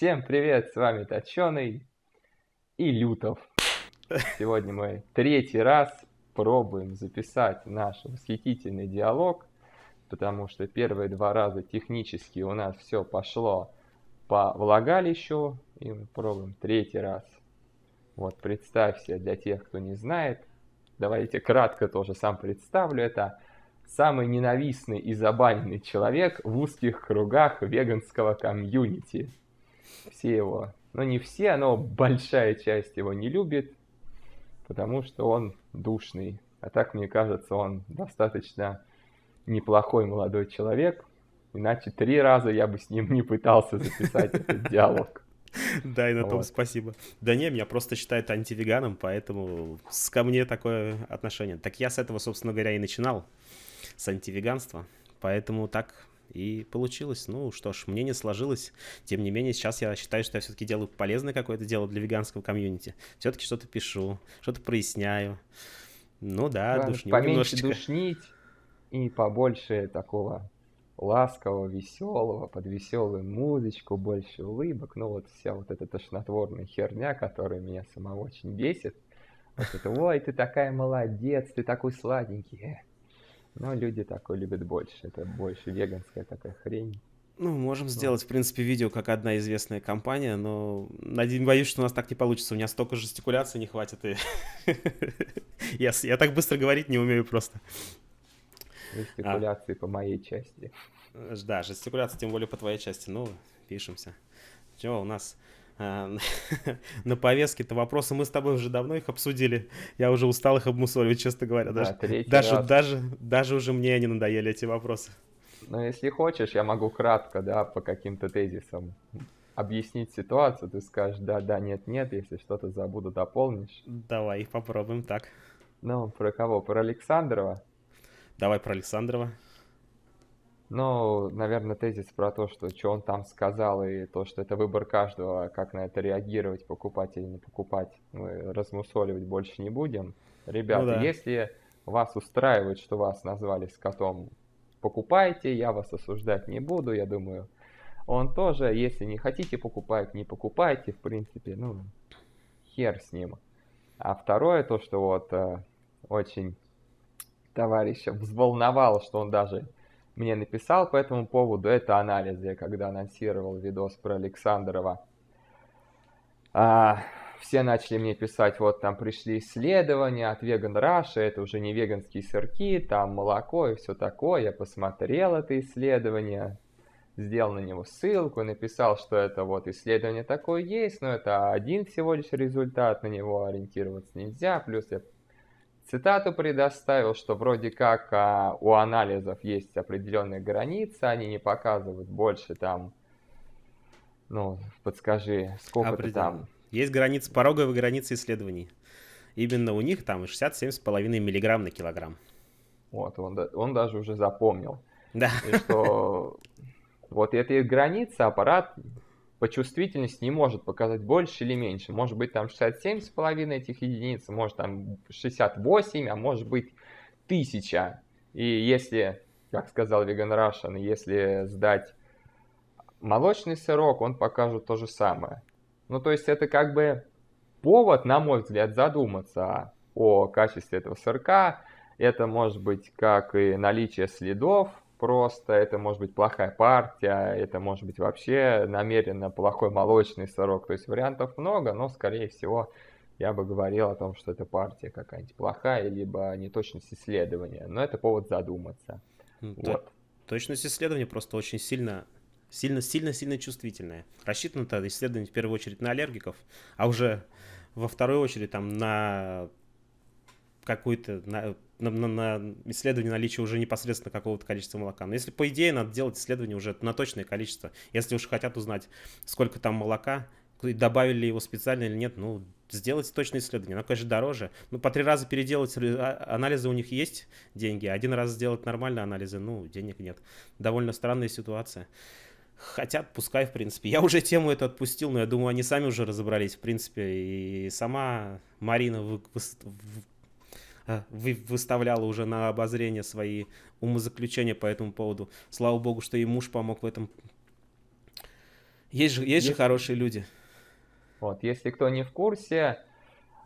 Всем привет, с вами Точеный и Лютов. Сегодня мы третий раз пробуем записать наш восхитительный диалог, потому что первые два раза технически у нас все пошло по влагалищу, и мы пробуем третий раз. Вот представь для тех, кто не знает, давайте кратко тоже сам представлю, это самый ненавистный и забаненный человек в узких кругах веганского комьюнити все его, ну не все, но большая часть его не любит, потому что он душный. А так, мне кажется, он достаточно неплохой молодой человек. Иначе три раза я бы с ним не пытался записать этот диалог. Да, и на том спасибо. Да не, меня просто считают антивеганом, поэтому ко мне такое отношение. Так я с этого, собственно говоря, и начинал, с антивеганства. Поэтому так и получилось. Ну что ж, мне не сложилось. Тем не менее, сейчас я считаю, что я все-таки делаю полезное какое-то дело для веганского комьюнити. Все-таки что-то пишу, что-то проясняю. Ну да, Главное, душню поменьше немножечко. душнить и побольше такого ласкового, веселого, под веселую музычку, больше улыбок. Ну вот вся вот эта тошнотворная херня, которая меня самого очень бесит. Вот это, ой, ты такая молодец, ты такой сладенький. Но люди такое любят больше. Это больше веганская такая хрень. Ну, можем вот. сделать, в принципе, видео, как одна известная компания, но один боюсь, что у нас так не получится. У меня столько жестикуляции не хватит. И... я, я так быстро говорить не умею просто. Жестикуляции а. по моей части. Да, жестикуляции, тем более по твоей части. Ну, пишемся. Чего у нас? Эм, на повестке-то вопросы. Мы с тобой уже давно их обсудили. Я уже устал их обмусоливать, честно говоря. Да, даже, даже, раз. даже, даже уже мне они надоели, эти вопросы. Ну, если хочешь, я могу кратко, да, по каким-то тезисам объяснить ситуацию. Ты скажешь, да, да, нет, нет, если что-то забуду, дополнишь. Давай, попробуем так. Ну, про кого? Про Александрова? Давай про Александрова. Но, наверное, тезис про то, что что он там сказал, и то, что это выбор каждого, а как на это реагировать, покупать или не покупать, мы размусоливать больше не будем. Ребята, ну да. если вас устраивает, что вас назвали скотом, покупайте, я вас осуждать не буду, я думаю. Он тоже, если не хотите покупать, не покупайте, в принципе, ну, хер с ним. А второе, то, что вот э, очень товарища взволновало, что он даже мне написал по этому поводу. Это анализ я когда анонсировал видос про Александрова. А, все начали мне писать, вот там пришли исследования от Vegan Russia, это уже не веганские сырки, там молоко и все такое. Я посмотрел это исследование, сделал на него ссылку, написал, что это вот исследование такое есть, но это один всего лишь результат, на него ориентироваться нельзя. Плюс я цитату предоставил, что вроде как а, у анализов есть определенные границы, они не показывают больше там, ну, подскажи, сколько там. Есть границы, пороговые границы исследований. Именно у них там 67,5 миллиграмм на килограмм. Вот, он, он даже уже запомнил. Да. И что вот это их граница, аппарат по чувствительности не может показать больше или меньше. Может быть там 67 с половиной этих единиц, а может там 68, а может быть 1000. И если, как сказал Веган Russian, если сдать молочный сырок, он покажет то же самое. Ну то есть это как бы повод, на мой взгляд, задуматься о качестве этого сырка. Это может быть как и наличие следов просто, это может быть плохая партия, это может быть вообще намеренно плохой молочный сорок, То есть вариантов много, но, скорее всего, я бы говорил о том, что это партия какая-нибудь плохая, либо неточность исследования. Но это повод задуматься. Ну, вот. точность исследования просто очень сильно сильно-сильно-сильно чувствительная. Рассчитано это исследование в первую очередь на аллергиков, а уже во вторую очередь там на какую-то на на, на, на исследование наличия уже непосредственно какого-то количества молока. Но если по идее надо делать исследование уже на точное количество, если уж хотят узнать, сколько там молока, добавили его специально или нет, ну, сделайте точное исследование. Оно, конечно, дороже. Ну, по три раза переделать э, а, анализы у них есть деньги, а один раз сделать нормальные анализы, ну, денег нет. Довольно странная ситуация. Хотят, пускай, в принципе. Я уже тему эту отпустил, но я думаю, они сами уже разобрались, в принципе. И сама Марина вы, вы, а, выставляла уже на обозрение свои умозаключения по этому поводу. Слава богу, что и муж помог в этом. Есть же, есть, есть... же хорошие люди. Вот, если кто не в курсе,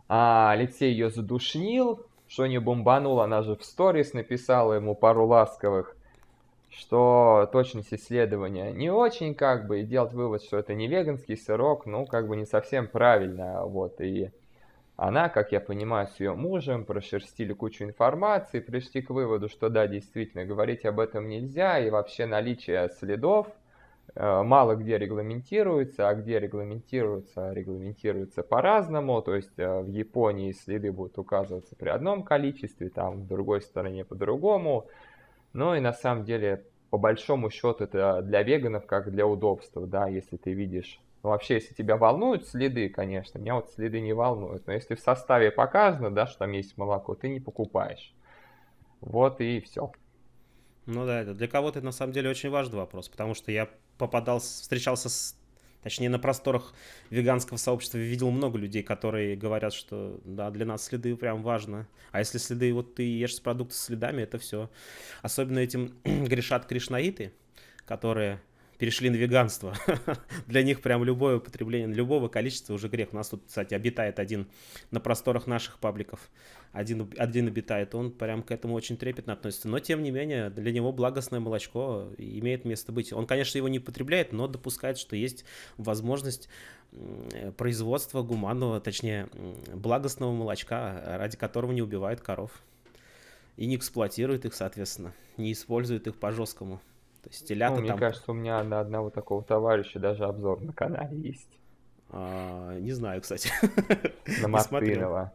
а, Алексей ее задушнил, что не бомбанул, она же в сторис написала ему пару ласковых, что точность исследования не очень как бы, и делать вывод, что это не веганский сырок, ну как бы не совсем правильно, вот, и она, как я понимаю, с ее мужем прошерстили кучу информации, пришли к выводу, что да, действительно, говорить об этом нельзя, и вообще наличие следов э, мало где регламентируется, а где регламентируется, регламентируется по-разному, то есть э, в Японии следы будут указываться при одном количестве, там в другой стороне по-другому, ну и на самом деле, по большому счету, это для веганов как для удобства, да, если ты видишь но ну, вообще, если тебя волнуют следы, конечно, меня вот следы не волнуют. Но если в составе показано, да, что там есть молоко, ты не покупаешь. Вот и все. Ну да, это для кого-то это на самом деле очень важный вопрос, потому что я попадал, встречался с Точнее, на просторах веганского сообщества видел много людей, которые говорят, что да, для нас следы прям важно. А если следы, вот ты ешь с продукта с следами, это все. Особенно этим грешат кришнаиты, которые перешли на веганство. Для них прям любое употребление любого количества уже грех. У нас тут, кстати, обитает один на просторах наших пабликов. Один, один обитает, он прям к этому очень трепетно относится. Но, тем не менее, для него благостное молочко имеет место быть. Он, конечно, его не потребляет, но допускает, что есть возможность производства гуманного, точнее, благостного молочка, ради которого не убивают коров. И не эксплуатирует их, соответственно, не использует их по-жесткому. То есть телята ну, мне там... кажется, у меня на одного такого товарища даже обзор на канале есть. А, не знаю, кстати. На Мартынова.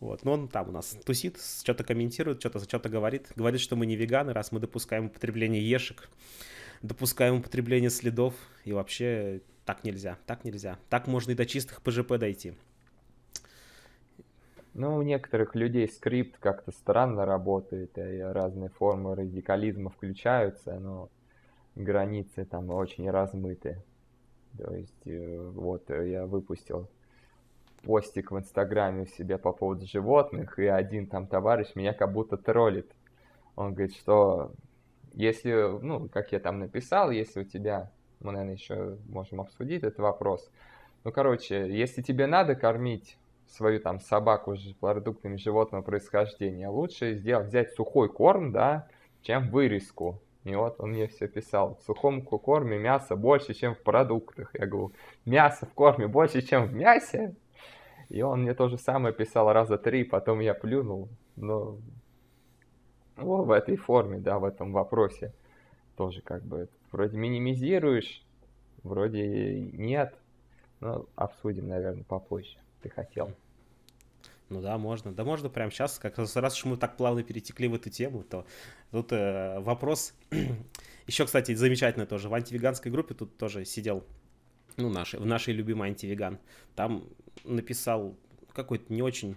Вот. Но он там у нас тусит, что-то комментирует, что-то что-то говорит. Говорит, что мы не веганы, раз мы допускаем употребление ешек, допускаем употребление следов. И вообще так нельзя, так нельзя. Так можно и до чистых ПЖП дойти. Ну, у некоторых людей скрипт как-то странно работает, и разные формы радикализма включаются, но границы там очень размыты. То есть, э, вот э, я выпустил постик в Инстаграме себе по поводу животных, и один там товарищ меня как будто троллит. Он говорит, что если, ну, как я там написал, если у тебя, мы, наверное, еще можем обсудить этот вопрос. Ну, короче, если тебе надо кормить свою там собаку с продуктами животного происхождения, лучше сделать, взять сухой корм, да, чем вырезку. И вот он мне все писал, в сухом корме мясо больше, чем в продуктах. Я говорю, мясо в корме больше, чем в мясе? И он мне то же самое писал раза три, потом я плюнул. Но ну, в этой форме, да, в этом вопросе тоже как бы вроде минимизируешь, вроде нет. Но обсудим, наверное, попозже ты хотел. Ну да, можно. Да можно прямо сейчас, как раз уж мы так плавно перетекли в эту тему, то тут э, вопрос. Еще, кстати, замечательно тоже. В антивеганской группе тут тоже сидел, ну, наш, в нашей любимой антивеган. Там написал какой-то не очень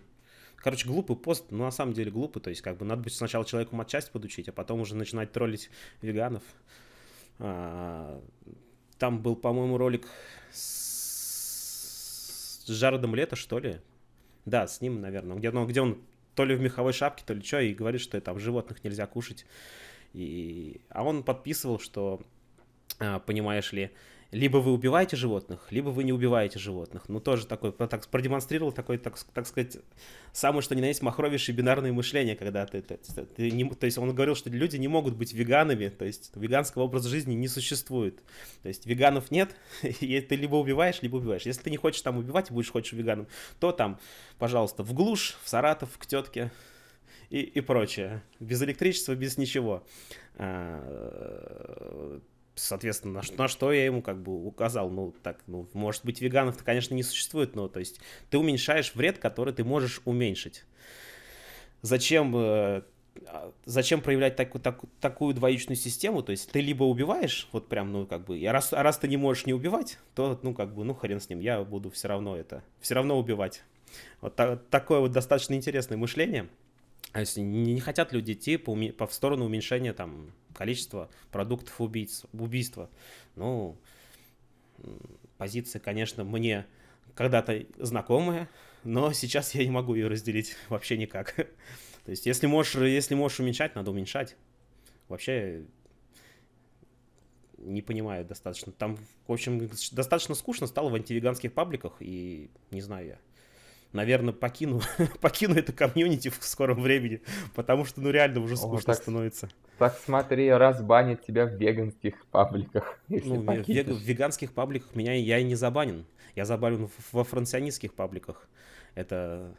Короче, глупый пост, но на самом деле глупый. То есть, как бы, надо будет сначала человеку матчасть подучить, а потом уже начинать троллить веганов. А, там был, по-моему, ролик с с Жародом Лето, что ли? Да, с ним, наверное. Где, ну, где он то ли в меховой шапке, то ли что, и говорит, что там животных нельзя кушать. И... А он подписывал, что, а, понимаешь ли, либо вы убиваете животных, либо вы не убиваете животных. Ну, тоже такой, так, продемонстрировал такой, так, так сказать, самое что ни на есть махровейшее бинарное мышление, когда ты, ты, ты не, то есть он говорил, что люди не могут быть веганами, то есть веганского образа жизни не существует. То есть веганов нет, и ты либо убиваешь, либо убиваешь. Если ты не хочешь там убивать, будешь хочешь веганом, то там, пожалуйста, в глушь, в Саратов, к тетке, и, и прочее. Без электричества, без ничего. А, соответственно, на что, на что я ему как бы указал, ну, так, ну, может быть, веганов-то, конечно, не существует, но, то есть, ты уменьшаешь вред, который ты можешь уменьшить. Зачем, э, а, зачем проявлять так, так, такую двоичную систему? То есть, ты либо убиваешь, вот прям, ну, как бы, а раз, а раз ты не можешь не убивать, то, ну, как бы, ну, хрен с ним, я буду все равно это, все равно убивать. Вот та, такое вот достаточно интересное мышление. А если не, не хотят люди идти по, по, в сторону уменьшения там количество продуктов убийц, убийства. Ну, позиция, конечно, мне когда-то знакомая, но сейчас я не могу ее разделить вообще никак. То есть, если можешь, если можешь уменьшать, надо уменьшать. Вообще не понимаю достаточно. Там, в общем, достаточно скучно стало в антивеганских пабликах, и не знаю я наверное, покину, покину это комьюнити в скором времени, потому что, ну, реально уже скучно О, так, становится. Так смотри, раз банят тебя в веганских пабликах. Ну, вег, в веганских пабликах меня я и не забанен. Я забанен во франционистских пабликах. Это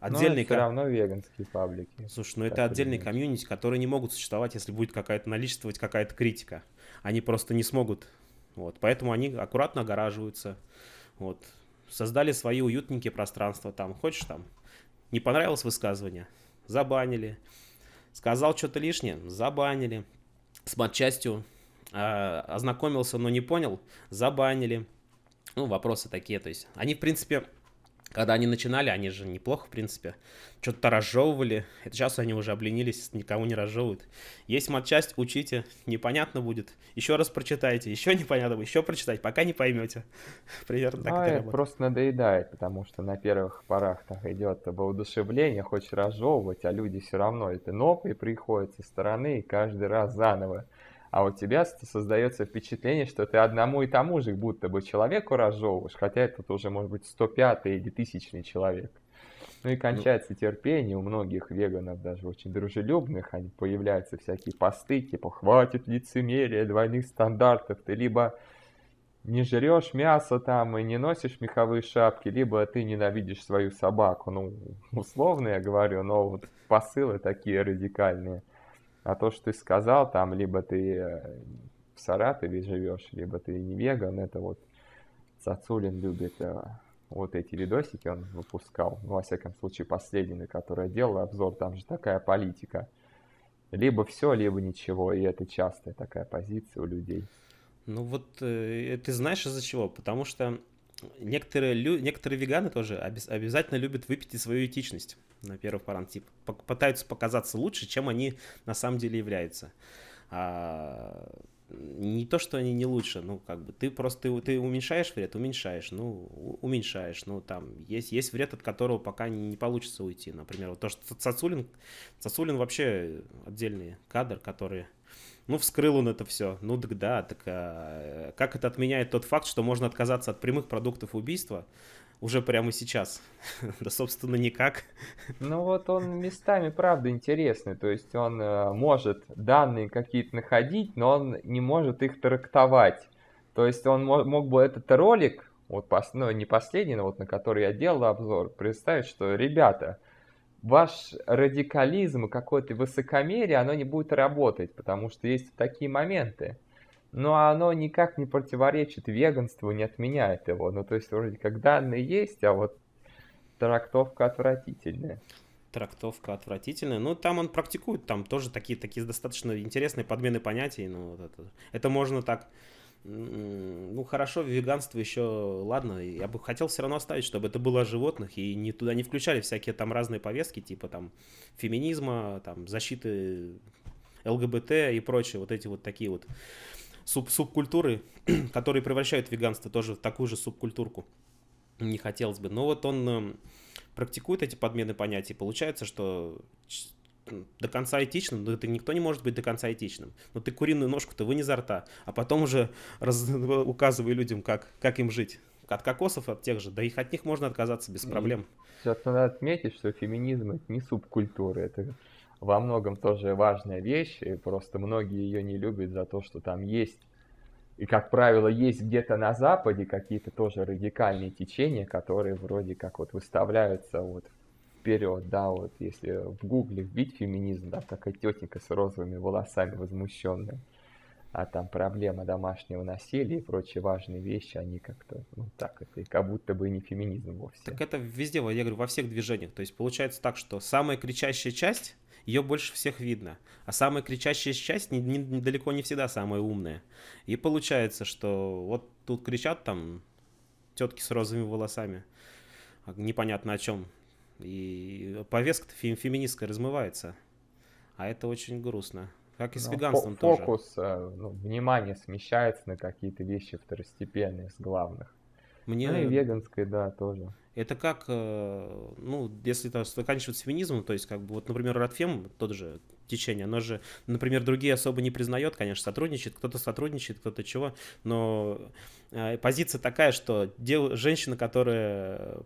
отдельный... Но все равно веганские паблики. Слушай, ну это отдельные комьюнити, которые не могут существовать, если будет какая-то наличествовать какая-то критика. Они просто не смогут. Вот, поэтому они аккуратно огораживаются. Вот, создали свои уютненькие пространства там. Хочешь там? Не понравилось высказывание? Забанили. Сказал что-то лишнее? Забанили. С матчастью э, ознакомился, но не понял? Забанили. Ну, вопросы такие, то есть они, в принципе, когда они начинали, они же неплохо, в принципе, что-то разжевывали. Это сейчас они уже обленились, никого не разжевывают. Есть матчасть, учите, непонятно будет. Еще раз прочитайте, еще непонятно будет, еще прочитать, пока не поймете. Примерно так а, это работает. просто надоедает, потому что на первых порах так идет воодушевление, хочешь разжевывать, а люди все равно это новые приходят со стороны, и каждый раз заново а у тебя создается впечатление, что ты одному и тому же будто бы человеку разжевываешь, хотя это уже может быть 105 или тысячный человек. Ну и кончается терпение у многих веганов, даже очень дружелюбных, они появляются всякие посты, типа «хватит лицемерия, двойных стандартов», ты либо не жрешь мясо там и не носишь меховые шапки, либо ты ненавидишь свою собаку. Ну, условно я говорю, но вот посылы такие радикальные – а то, что ты сказал, там либо ты э, в Саратове живешь, либо ты не веган, это вот Цацулин любит э, вот эти видосики он выпускал, ну, во всяком случае, последний, на который я делал обзор, там же такая политика. Либо все, либо ничего, и это частая такая позиция у людей. Ну вот э, ты знаешь из-за чего? Потому что некоторые, лю... некоторые веганы тоже обяз обязательно любят выпить и свою этичность на первый парантип. Пытаются показаться лучше, чем они на самом деле являются. А... Не то, что они не лучше, ну, как бы, ты просто, ты, ты уменьшаешь вред, уменьшаешь, ну, уменьшаешь, ну, там, есть, есть вред, от которого пока не, не получится уйти, например, вот то, что Цацулин, Цацулин вообще отдельный кадр, который ну, вскрыл он это все. Ну, так да, так а, как это отменяет тот факт, что можно отказаться от прямых продуктов убийства уже прямо сейчас? да, собственно, никак. Ну, вот он местами, правда, интересный. То есть он э, может данные какие-то находить, но он не может их трактовать. То есть он мог бы этот ролик, вот, пос, ну, не последний, но вот на который я делал обзор, представить, что, ребята, ваш радикализм, какое-то высокомерие, оно не будет работать, потому что есть такие моменты. Но оно никак не противоречит веганству, не отменяет его. Ну, то есть, вроде как данные есть, а вот трактовка отвратительная трактовка отвратительная. Ну, там он практикует, там тоже такие, такие достаточно интересные подмены понятий. Ну, вот это, это можно так М-м, ну хорошо, веганство еще, ладно, я бы хотел все равно оставить, чтобы это было о животных, и не, туда не включали всякие там разные повестки, типа там феминизма, там защиты ЛГБТ и прочее, вот эти вот такие вот суб субкультуры, которые превращают веганство тоже в такую же субкультурку. Не хотелось бы. Но вот он эм, практикует эти подмены понятий. Получается, что до конца этичным, но это никто не может быть до конца этичным. Но ну, ты куриную ножку-то вынь изо рта, а потом уже раз, указывай людям, как, как им жить. От кокосов, от тех же, да их от них можно отказаться без проблем. Сейчас надо отметить, что феминизм это не субкультура, это во многом тоже важная вещь, и просто многие ее не любят за то, что там есть и, как правило, есть где-то на Западе какие-то тоже радикальные течения, которые вроде как вот выставляются вот в вперед, да, вот если в гугле вбить феминизм, да, такая тетенька с розовыми волосами возмущенная, а там проблема домашнего насилия и прочие важные вещи, они как-то, ну так, это как будто бы не феминизм вовсе. Так это везде, я говорю, во всех движениях, то есть получается так, что самая кричащая часть, ее больше всех видно, а самая кричащая часть не, не, далеко не всегда самая умная, и получается, что вот тут кричат там тетки с розовыми волосами, а непонятно о чем, и повестка фем, феминистская размывается. А это очень грустно. Как и с ну, веганством фокус, тоже. Фокус, э, ну, внимание смещается на какие-то вещи второстепенные, с главных. Мне... Ну и веганской, да, тоже. Это как, э, ну, если это заканчивать феминизмом, то есть, как бы, вот, например, Радфем, тот же течение, оно же, например, другие особо не признает, конечно, сотрудничает, кто-то сотрудничает, кто-то чего, но э, позиция такая, что дел... женщина, которая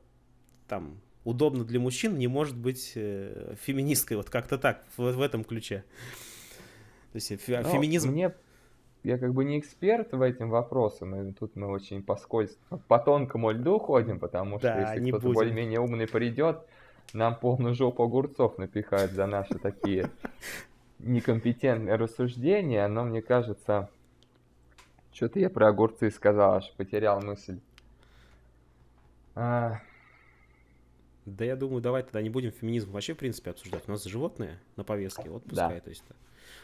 там удобно для мужчин, не может быть э, феминисткой. Вот как-то так, в, в этом ключе. То есть э, фе- феминизм... Мне... Я как бы не эксперт в этом вопросе, но тут мы очень по скользкому, по тонкому льду ходим, потому что да, если кто-то более-менее умный придет, нам полную жопу огурцов напихают за наши такие некомпетентные рассуждения, но мне кажется, что-то я про огурцы сказал, аж потерял мысль. А, да я думаю, давай тогда не будем феминизм вообще, в принципе, обсуждать. У нас животные на повестке, вот пускай. Да. То есть,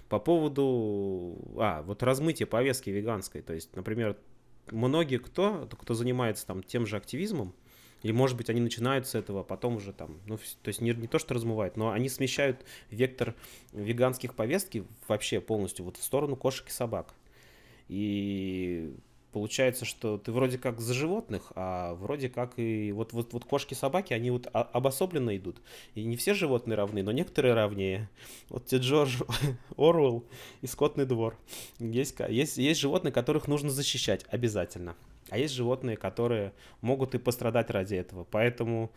по поводу... А, вот размытие повестки веганской. То есть, например, многие кто, кто занимается там тем же активизмом, или, может быть, они начинают с этого, а потом уже там, ну, то есть не, не то, что размывают, но они смещают вектор веганских повестки вообще полностью вот в сторону кошек и собак. И получается, что ты вроде как за животных, а вроде как и вот, вот, вот кошки, собаки, они вот обособленно идут. И не все животные равны, но некоторые равнее. Вот те Джордж Оруэлл и скотный двор. Есть, есть, есть животные, которых нужно защищать обязательно. А есть животные, которые могут и пострадать ради этого. Поэтому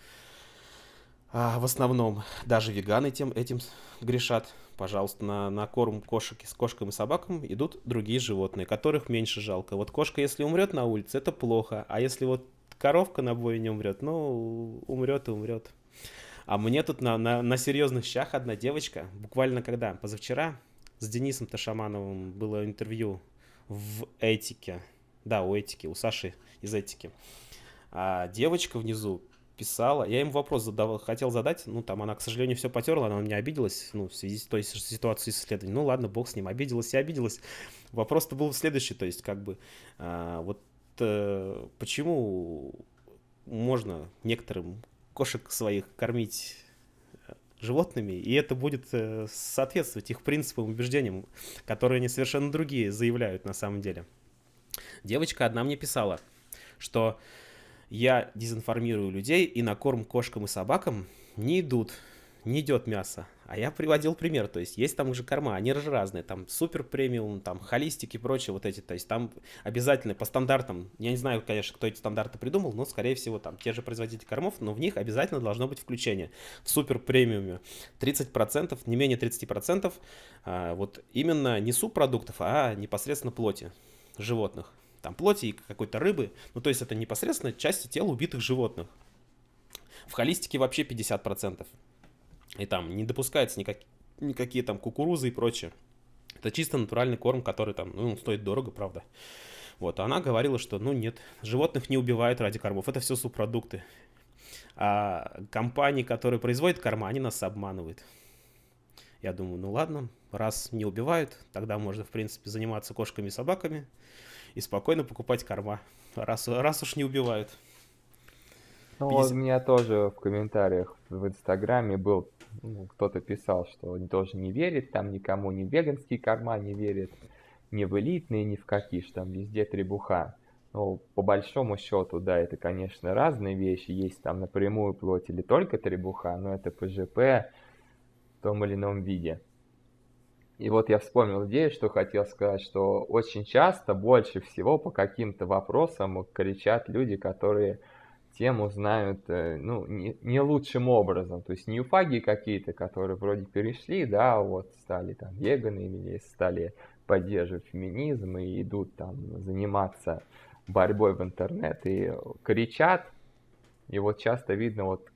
а, в основном даже веганы тем этим грешат. Пожалуйста, на, на корм кошек с кошками и собакам идут другие животные, которых меньше жалко. Вот кошка, если умрет на улице, это плохо. А если вот коровка на бой не умрет, ну, умрет и умрет. А мне тут на, на, на серьезных щах одна девочка, буквально когда? Позавчера с Денисом Ташамановым было интервью в «Этике». Да, у «Этики», у Саши из «Этики». А девочка внизу писала. Я ему вопрос задавал, хотел задать, ну, там она, к сожалению, все потерла, она мне обиделась, ну, в связи с той ситуацией с исследованием. Ну, ладно, бог с ним, обиделась и обиделась. Вопрос-то был следующий, то есть, как бы, а, вот а, почему можно некоторым кошек своих кормить э, животными, и это будет э, соответствовать их принципам убеждениям, которые они совершенно другие заявляют на самом деле. Девочка одна мне писала, что я дезинформирую людей, и на корм кошкам и собакам не идут, не идет мясо. А я приводил пример, то есть есть там уже корма, они же разные, там супер премиум, там холистик и прочее вот эти, то есть там обязательно по стандартам, я не знаю, конечно, кто эти стандарты придумал, но скорее всего там те же производители кормов, но в них обязательно должно быть включение в супер премиуме 30%, не менее 30% а, вот именно не субпродуктов, а непосредственно плоти животных там плоти и какой-то рыбы. Ну, то есть это непосредственно части тела убитых животных. В холистике вообще 50%. И там не допускается никак, никакие там кукурузы и прочее. Это чисто натуральный корм, который там, ну, стоит дорого, правда. Вот, а она говорила, что, ну, нет, животных не убивают ради кормов, это все субпродукты. А компании, которые производят корма, они нас обманывают. Я думаю, ну ладно, раз не убивают, тогда можно, в принципе, заниматься кошками и собаками и спокойно покупать корма, раз, раз уж не убивают. Ну, 50... у меня тоже в комментариях в Инстаграме был, ну, кто-то писал, что он тоже не верит, там никому ни в веганские корма не верит, ни в элитные, ни в какие, что там везде требуха. Ну, по большому счету, да, это, конечно, разные вещи. Есть там напрямую плоть или только требуха, но это ПЖП в том или ином виде. И вот я вспомнил идею, что хотел сказать, что очень часто, больше всего по каким-то вопросам кричат люди, которые тему знают э, ну, не, не лучшим образом. То есть не уфаги какие-то, которые вроде перешли, да, вот стали там веганами или стали поддерживать феминизм и идут там заниматься борьбой в интернет и кричат. И вот часто видно вот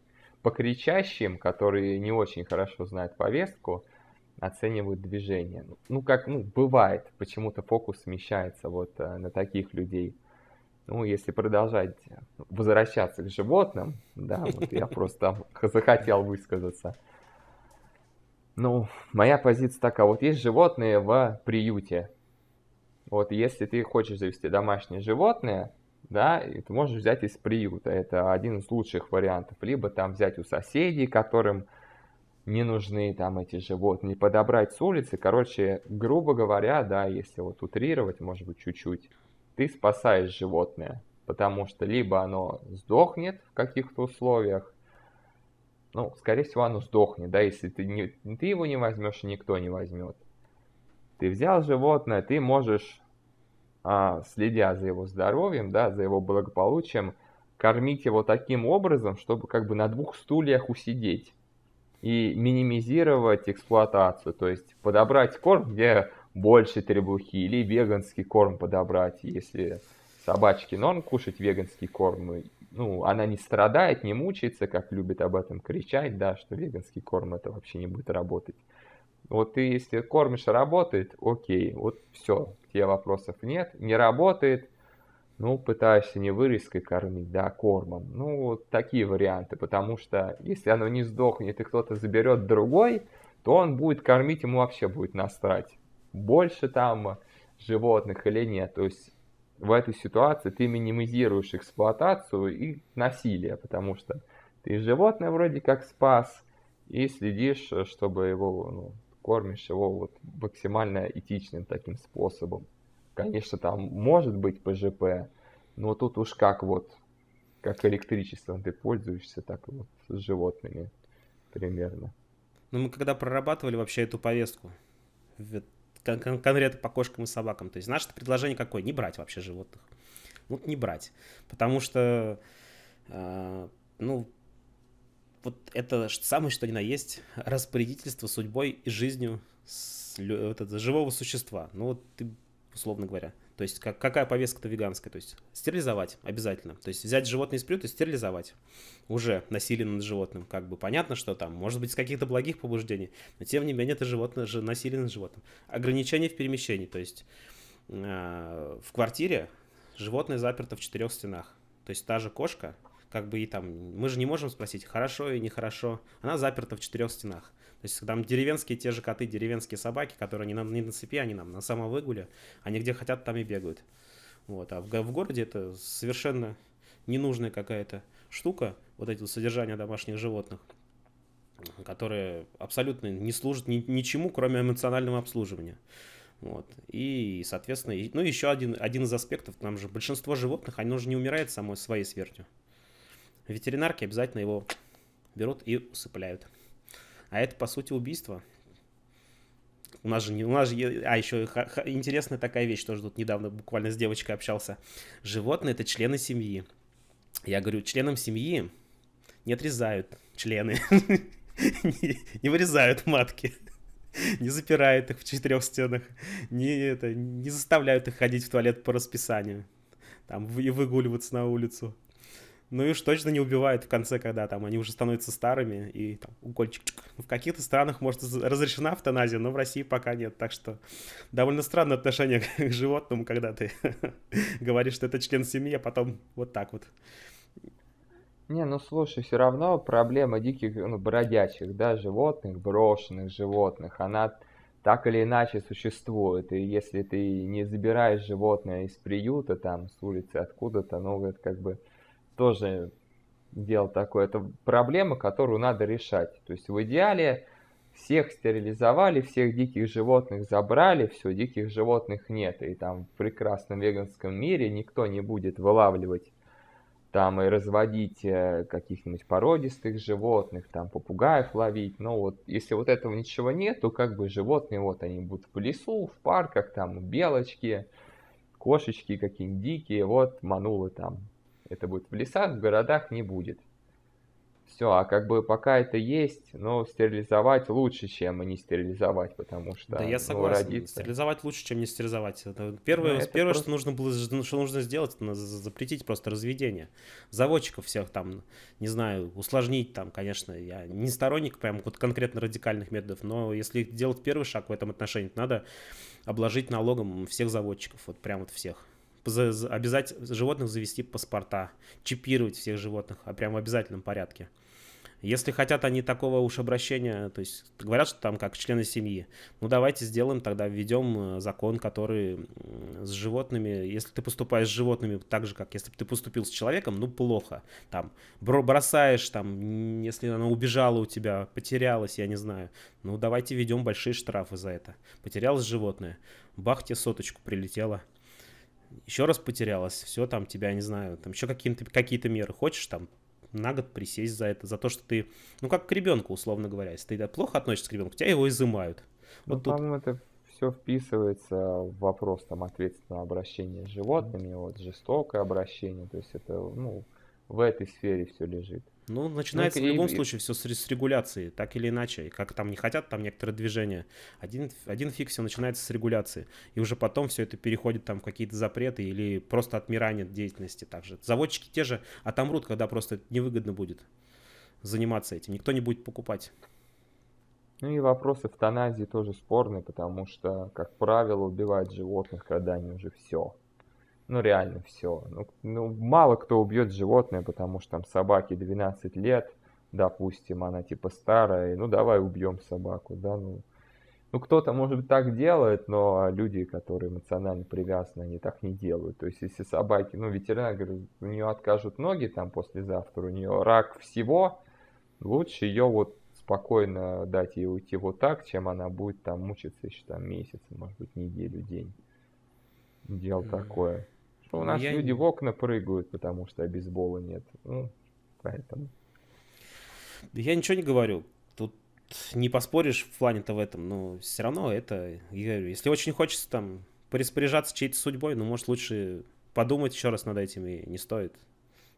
по кричащим, которые не очень хорошо знают повестку, оценивают движение. Ну, как, ну, бывает, почему-то фокус смещается вот э, на таких людей. Ну, если продолжать возвращаться к животным, да, вот я просто захотел высказаться. Ну, моя позиция такая, вот есть животные в приюте. Вот если ты хочешь завести домашнее животное, да, ты можешь взять из приюта. Это один из лучших вариантов. Либо там взять у соседей, которым не нужны там эти животные, подобрать с улицы, короче, грубо говоря, да, если вот утрировать, может быть, чуть-чуть, ты спасаешь животное, потому что либо оно сдохнет в каких-то условиях, ну, скорее всего, оно сдохнет, да, если ты, не, ты его не возьмешь, никто не возьмет. Ты взял животное, ты можешь, а, следя за его здоровьем, да, за его благополучием, кормить его таким образом, чтобы как бы на двух стульях усидеть и минимизировать эксплуатацию, то есть подобрать корм, где больше требухи, или веганский корм подобрать, если собачки норм кушать веганский корм, ну, она не страдает, не мучается, как любит об этом кричать, да, что веганский корм это вообще не будет работать. Вот ты, если кормишь, работает, окей, вот все, тебе вопросов нет, не работает – ну, пытаешься не вырезкой кормить, да, а кормом. Ну, вот такие варианты, потому что если оно не сдохнет и кто-то заберет другой, то он будет кормить, ему вообще будет насрать. Больше там животных или нет. То есть в этой ситуации ты минимизируешь эксплуатацию и насилие, потому что ты животное вроде как спас и следишь, э, чтобы его, ну, кормишь его вот максимально этичным таким способом. Конечно, там может быть ПЖП, но тут уж как вот, как электричеством ты пользуешься, так вот с животными примерно. Ну, мы когда прорабатывали вообще эту повестку, кон- кон- конкретно по кошкам и собакам, то есть наше предложение какое? Не брать вообще животных. Вот ну, не брать. Потому что, э, ну, вот это самое, что ни на есть, распорядительство судьбой и жизнью с, это, живого существа. Ну, вот ты условно говоря. То есть как, какая повестка-то веганская? То есть стерилизовать обязательно. То есть взять животное из приюта и стерилизовать. Уже насилие над животным. Как бы понятно, что там, может быть, с каких-то благих побуждений, но тем не менее это животное же насилие над животным. Ограничение в перемещении. То есть э, в квартире животное заперто в четырех стенах. То есть та же кошка, как бы и там, мы же не можем спросить, хорошо и нехорошо. Она заперта в четырех стенах. То есть там деревенские те же коты, деревенские собаки, которые не на, не на цепи, они нам на самовыгуле, они где хотят, там и бегают. Вот. А в, в городе это совершенно ненужная какая-то штука, вот эти вот содержания домашних животных, которые абсолютно не служат ни, ничему, кроме эмоционального обслуживания. Вот. И, соответственно, и, ну, еще один, один из аспектов, там же большинство животных, они уже не умирают самой своей смертью. Ветеринарки обязательно его берут и усыпляют. А это, по сути, убийство. У нас же не, у нас же, а еще интересная такая вещь, тоже тут недавно буквально с девочкой общался. Животные это члены семьи. Я говорю, членам семьи не отрезают члены, не вырезают матки, не запирают их в четырех стенах, не это, не заставляют их ходить в туалет по расписанию, там и выгуливаться на улицу. Ну и уж точно не убивают в конце, когда там они уже становятся старыми, и там укольчик. В каких-то странах, может, разрешена автоназия, но в России пока нет. Так что довольно странное отношение к животному, когда ты говоришь, что это член семьи, а потом вот так вот. Не, ну слушай, все равно проблема диких, ну, бродячих, да, животных, брошенных животных, она так или иначе существует. И если ты не забираешь животное из приюта, там, с улицы откуда-то, ну, это как бы тоже дело такое. Это проблема, которую надо решать. То есть в идеале всех стерилизовали, всех диких животных забрали, все, диких животных нет. И там в прекрасном веганском мире никто не будет вылавливать там и разводить э, каких-нибудь породистых животных, там попугаев ловить. Но вот если вот этого ничего нет, то как бы животные, вот они будут в лесу, в парках, там белочки, кошечки какие-нибудь дикие, вот манулы там это будет в лесах, в городах не будет. Все, а как бы пока это есть, но стерилизовать лучше, чем не стерилизовать, потому что... Да, я согласен. Родиться. Стерилизовать лучше, чем не стерилизовать. Это ну, первое, ну, первое просто... что нужно было, что нужно сделать, это запретить просто разведение. Заводчиков всех там, не знаю, усложнить там, конечно, я не сторонник прям вот конкретно радикальных методов, но если делать первый шаг в этом отношении, то надо обложить налогом всех заводчиков, вот прям вот всех обязать животных завести паспорта, чипировать всех животных, а прямо в обязательном порядке. Если хотят они такого уж обращения, то есть говорят, что там как члены семьи, ну давайте сделаем тогда, введем э, закон, который с животными, если ты поступаешь с животными так же, как если бы ты поступил с человеком, ну плохо, там, бросаешь, там, если она убежала у тебя, потерялась, я не знаю, ну давайте введем большие штрафы за это. Потерялось животное, бах, тебе соточку прилетело еще раз потерялась, все там тебя, не знаю, там еще какие-то какие меры хочешь там на год присесть за это, за то, что ты, ну как к ребенку, условно говоря, если ты да, плохо относишься к ребенку, тебя его изымают. Ну, вот ну, тут... по-моему, это все вписывается в вопрос там ответственного обращения с животными, mm-hmm. вот жестокое обращение, то есть это, ну, в этой сфере все лежит. Ну, ну начинается ну, в любом и... случае все с, с регуляции, так или иначе. как там не хотят, там некоторые движения. Один, один фиг все начинается с регуляции. И уже потом все это переходит там в какие-то запреты или просто отмирание деятельности также. Заводчики те же отомрут, когда просто невыгодно будет заниматься этим. Никто не будет покупать. Ну и вопрос эвтаназии тоже спорный, потому что, как правило, убивают животных, когда они уже все ну, реально все. Ну, ну, мало кто убьет животное, потому что там собаке 12 лет, допустим, она типа старая, ну, давай убьем собаку, да, ну. Ну, кто-то, может быть, так делает, но люди, которые эмоционально привязаны, они так не делают. То есть, если собаки, ну, ветеринар говорит, у нее откажут ноги там послезавтра, у нее рак всего, лучше ее вот спокойно дать ей уйти вот так, чем она будет там мучиться еще там месяц, может быть, неделю, день. Дело mm-hmm. такое. Типа, у нас я... люди в окна прыгают, потому что бейсбола нет. Ну, поэтому. Я ничего не говорю. Тут не поспоришь в плане-то в этом, но все равно это, я говорю, если очень хочется там пораспоряжаться чьей-то судьбой, ну, может, лучше подумать еще раз над этим и не стоит.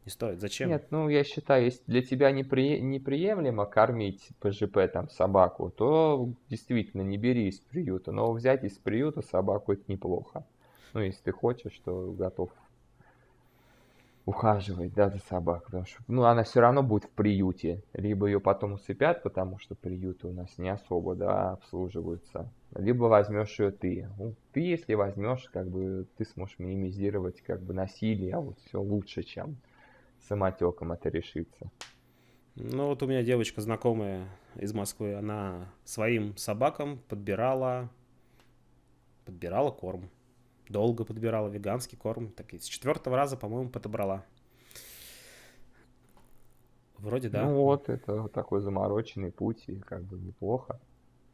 Не стоит. Зачем? Нет, ну, я считаю, если для тебя непри... неприемлемо кормить ПЖП, там, собаку, то действительно не бери из приюта. Но взять из приюта собаку – это неплохо. Ну, если ты хочешь, то готов ухаживать, да, за собакой, потому что, ну, она все равно будет в приюте, либо ее потом усыпят, потому что приюты у нас не особо, да, обслуживаются, либо возьмешь ее ты. Ну, ты, если возьмешь, как бы, ты сможешь минимизировать, как бы, насилие, а вот все лучше, чем самотеком это решится. Ну, вот у меня девочка знакомая из Москвы, она своим собакам подбирала, подбирала корм долго подбирала веганский корм. Так и с четвертого раза, по-моему, подобрала. Вроде да. Ну вот, это такой замороченный путь, и как бы неплохо.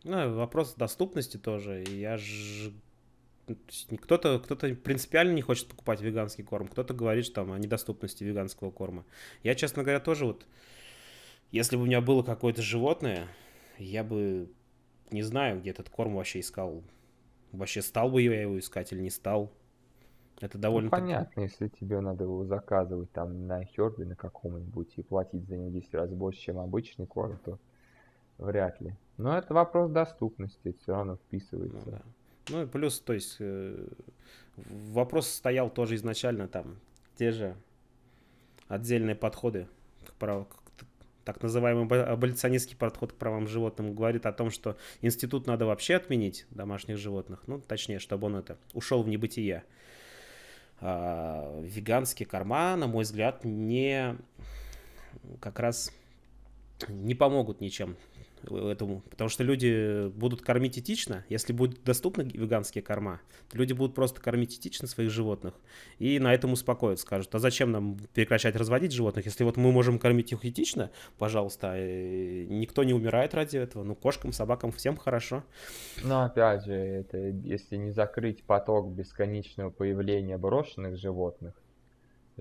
Ну, вопрос доступности тоже. Я же ну, кто-то кто принципиально не хочет покупать веганский корм, кто-то говорит что, там о недоступности веганского корма. Я, честно говоря, тоже вот, если бы у меня было какое-то животное, я бы не знаю, где этот корм вообще искал. Вообще, стал бы я его искать или не стал? Это довольно... Ну, понятно, если тебе надо его заказывать там на Херби на каком-нибудь и платить за него 10 раз больше, чем обычный корм, то вряд ли. Но это вопрос доступности, все равно ну вписывается. Ну, да. ну и плюс, то есть, э, вопрос стоял тоже изначально там, те же отдельные подходы к, прав... к так называемый аболиционистский подход к правам животным говорит о том, что институт надо вообще отменить домашних животных, ну, точнее, чтобы он это ушел в небытие. А, веганские корма, на мой взгляд, не как раз не помогут ничем этому, потому что люди будут кормить этично, если будут доступны веганские корма, то люди будут просто кормить этично своих животных и на этом успокоят, скажут, а зачем нам прекращать разводить животных, если вот мы можем кормить их этично, пожалуйста, э, никто не умирает ради этого, ну кошкам, собакам всем хорошо. Но ну, опять же, это если не закрыть поток бесконечного появления брошенных животных,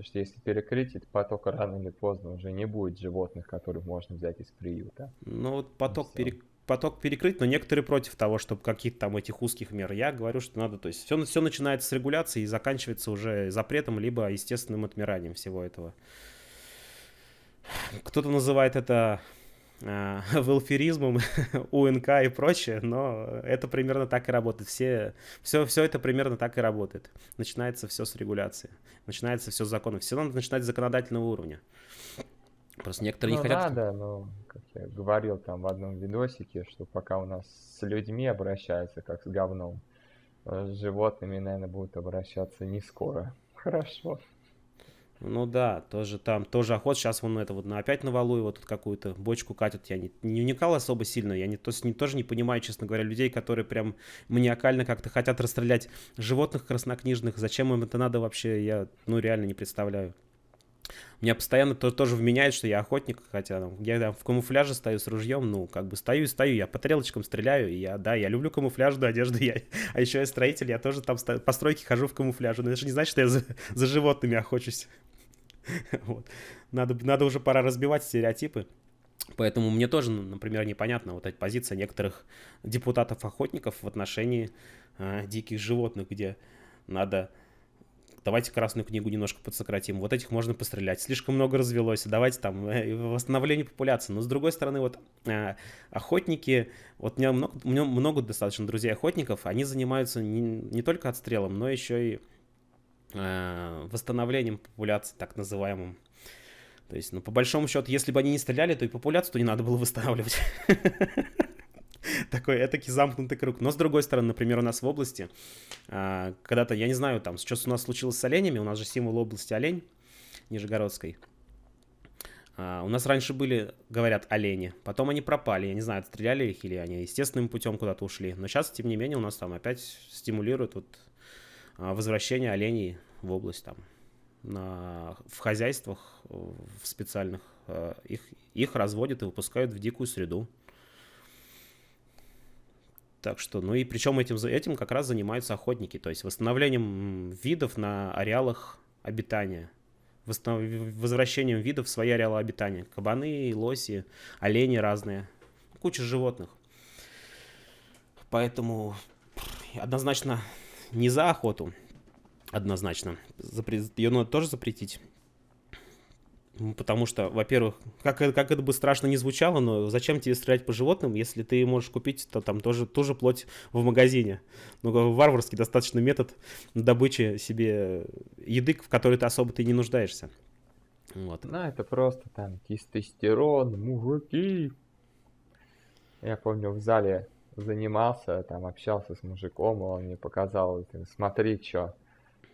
Потому что если перекрыть этот поток рано или поздно уже не будет животных, которых можно взять из приюта. Ну вот поток, пере... поток перекрыть, но некоторые против того, чтобы каких-то там этих узких мер. Я говорю, что надо, то есть все, все начинается с регуляции и заканчивается уже запретом, либо естественным отмиранием всего этого. Кто-то называет это Э, волферизмом, УНК и прочее, но это примерно так и работает. Все, все, все это примерно так и работает. Начинается все с регуляции, начинается все с закона. Все надо начинать с законодательного уровня. Просто некоторые ну, не хотят... надо, но, ну, как я говорил там в одном видосике, что пока у нас с людьми обращаются как с говном, э, с животными, наверное, будут обращаться не скоро. Хорошо. Ну да, тоже там, тоже охот. Сейчас вон это вот на, опять на валу его тут какую-то бочку катят. Я не, не уникал особо сильно. Я не, то, не, тоже не понимаю, честно говоря, людей, которые прям маниакально как-то хотят расстрелять животных краснокнижных. Зачем им это надо вообще, я ну реально не представляю. Меня постоянно то, тоже вменяют, что я охотник, хотя там, ну, я там, в камуфляже стою с ружьем, ну, как бы стою и стою, я по тарелочкам стреляю, и я, да, я люблю камуфляжную одежду, я, а еще я строитель, я тоже там по стройке хожу в камуфляже, но это же не значит, что я за, за животными охочусь. Вот. Надо, надо уже пора разбивать стереотипы. Поэтому мне тоже, ну, например, непонятна вот эта позиция некоторых депутатов-охотников в отношении э, диких животных, где надо давайте Красную книгу немножко подсократим, вот этих можно пострелять, слишком много развелось, давайте там э, восстановление популяции. Но с другой стороны, вот э, охотники, вот у меня много, у меня много достаточно друзей охотников, они занимаются не, не только отстрелом, но еще и э, восстановлением популяции, так называемым. То есть, ну, по большому счету, если бы они не стреляли, то и популяцию-то не надо было восстанавливать. такой этакий замкнутый круг. Но с другой стороны, например, у нас в области, а, когда-то, я не знаю, там, сейчас у нас случилось с оленями, у нас же символ области олень Нижегородской. А, у нас раньше были, говорят, олени, потом они пропали, я не знаю, отстреляли их или они естественным путем куда-то ушли. Но сейчас, тем не менее, у нас там опять стимулируют вот а, возвращение оленей в область там, на, в хозяйствах, в специальных, их, их разводят и выпускают в дикую среду. Так что, ну и причем этим, этим как раз занимаются охотники, то есть восстановлением видов на ареалах обитания, восстанов... возвращением видов в свои ареалы обитания. Кабаны, лоси, олени разные, куча животных. Поэтому однозначно не за охоту, однозначно. Запре... Ее надо тоже запретить. Потому что, во-первых, как, как это бы страшно не звучало, но зачем тебе стрелять по животным, если ты можешь купить то, там тоже, тоже плоть в магазине? Ну, варварский достаточно метод добычи себе еды, в которой ты особо ты не нуждаешься. Вот. Ну, это просто там тестостерон, мужики. Я помню, в зале занимался, там общался с мужиком, он мне показал, смотри, что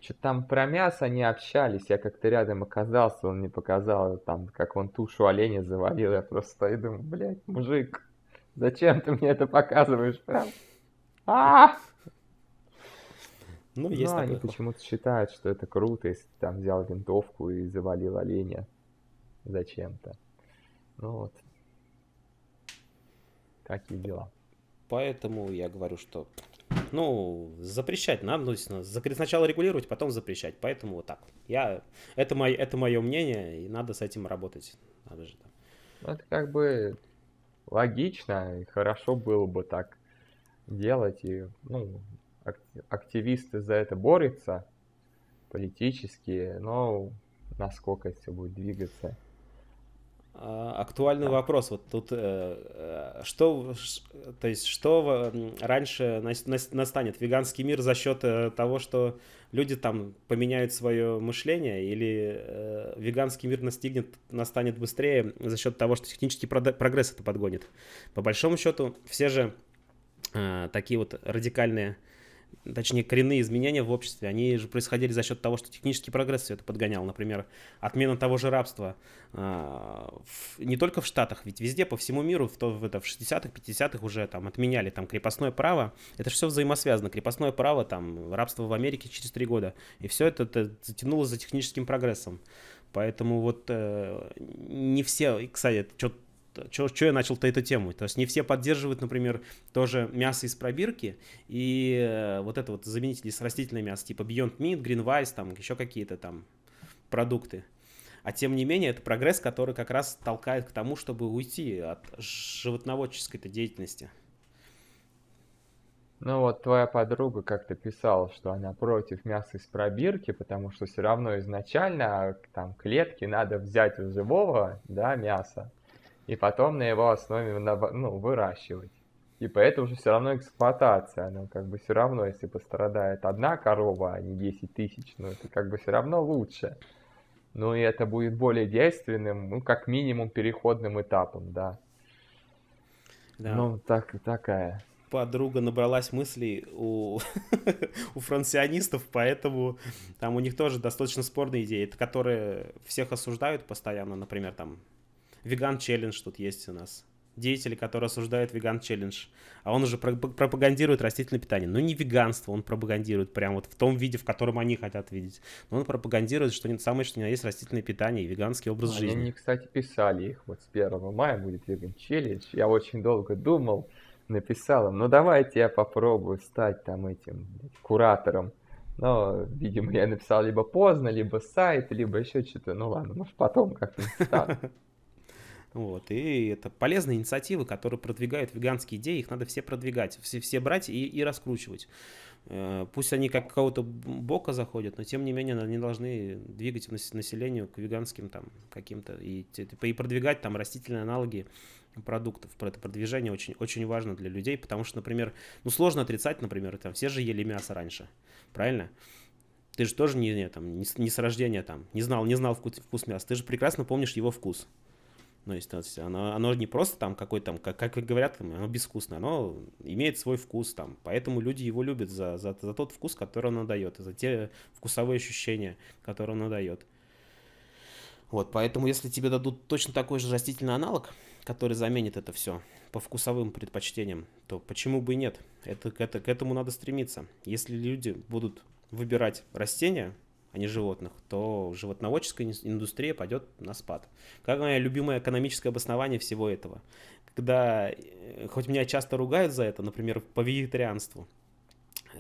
что-то там про мясо они общались, я как-то рядом оказался, он мне показал, там, как он тушу оленя завалил, я просто стою и думаю, блядь, мужик, зачем ты мне это показываешь прям? А! Ну, ну есть они почему-то считают, что это круто, если ты там взял винтовку и завалил оленя зачем-то. Ну вот. Такие дела. Поэтому я говорю, что ну, запрещать нам нужно. Сначала регулировать, потом запрещать. Поэтому вот так. Я, это, мое, это мое мнение, и надо с этим работать. Надо же, да. Ну, это как бы логично, и хорошо было бы так делать. И ну, активисты за это борются политические, но насколько все будет двигаться, а, актуальный вопрос. Вот тут э, э, что, то есть, что раньше настанет? Веганский мир за счет э, того, что люди там поменяют свое мышление, или веганский мир настигнет, настанет быстрее за счет того, что технический прогресс это подгонит? По большому счету, все же такие вот радикальные точнее, коренные изменения в обществе, они же происходили за счет того, что технический прогресс все это подгонял. Например, отмена того же рабства а, не только в Штатах, ведь везде, по всему миру, в, то, в, это, в 60-х, 50-х уже там отменяли там крепостное право. Это же все взаимосвязано. Крепостное право, там, рабство в Америке через три года. И все это, это затянуло за техническим прогрессом. Поэтому вот э, не все, и, кстати, что-то Э, что я начал-то эту тему. То есть не все поддерживают, например, тоже мясо из пробирки и э, вот это вот заменители с растительное мясо, типа Beyond Meat, Green Vice, там еще какие-то там продукты. А тем не менее, это прогресс, который как раз толкает к тому, чтобы уйти от животноводческой деятельности. Ну вот твоя подруга как-то писала, что она против мяса из пробирки, потому что все равно изначально а, там клетки надо взять у живого, да, мяса и потом на его основе ну, выращивать. и поэтому уже все равно эксплуатация, она как бы все равно, если пострадает одна корова, а не 10 тысяч, ну это как бы все равно лучше. Ну и это будет более действенным, ну как минимум переходным этапом, да. да. Ну так, такая. Подруга набралась мыслей у, у франсионистов, поэтому там у них тоже достаточно спорные идеи, которые всех осуждают постоянно, например, там веган-челлендж тут есть у нас. Деятели, которые осуждают веган-челлендж. А он уже пропагандирует растительное питание. Но не веганство он пропагандирует прямо вот в том виде, в котором они хотят видеть. Но он пропагандирует, что самое, что у него есть растительное питание и веганский образ они жизни. Они, кстати, писали их. Вот с 1 мая будет веган-челлендж. Я очень долго думал, написал им, ну давайте я попробую стать там этим куратором. Но, видимо, я написал либо поздно, либо сайт, либо еще что-то. Ну ладно, может потом как-то стану. Вот, и это полезные инициативы, которые продвигают веганские идеи, их надо все продвигать, все, все брать и, и раскручивать. Э, пусть они как кого-то бока заходят, но тем не менее они должны двигать населению к веганским там каким-то и, и продвигать там растительные аналоги продуктов. Про это продвижение очень, очень важно для людей, потому что, например, ну сложно отрицать, например, там все же ели мясо раньше, правильно? Ты же тоже не, не, там, не, не с рождения там, не знал, не знал вкус, вкус мяса, ты же прекрасно помнишь его вкус, ну, если то, оно, оно не просто там какой там, как, как говорят, оно безвкусное, оно имеет свой вкус там, поэтому люди его любят за, за, за тот вкус, который оно дает, за те вкусовые ощущения, которые оно дает. Вот, поэтому если тебе дадут точно такой же растительный аналог, который заменит это все по вкусовым предпочтениям, то почему бы и нет? Это, это, к этому надо стремиться. Если люди будут выбирать растения, а не животных, то животноводческая индустрия пойдет на спад. Как мое любимое экономическое обоснование всего этого? Когда, э, хоть меня часто ругают за это, например, по вегетарианству, э,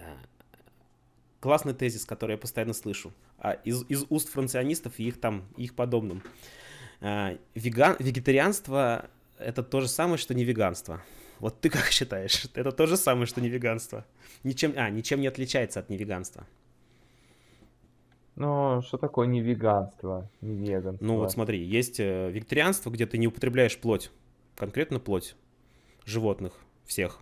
классный тезис, который я постоянно слышу а, из, из уст франционистов и их там, и их подобным. Э, веган, вегетарианство — это то же самое, что не веганство. Вот ты как считаешь? Это то же самое, что не веганство. Ничем, а, ничем не отличается от невеганства. Ну, что такое не веганство, не веганство? Ну вот смотри, есть э, вегетарианство, где ты не употребляешь плоть, конкретно плоть животных всех.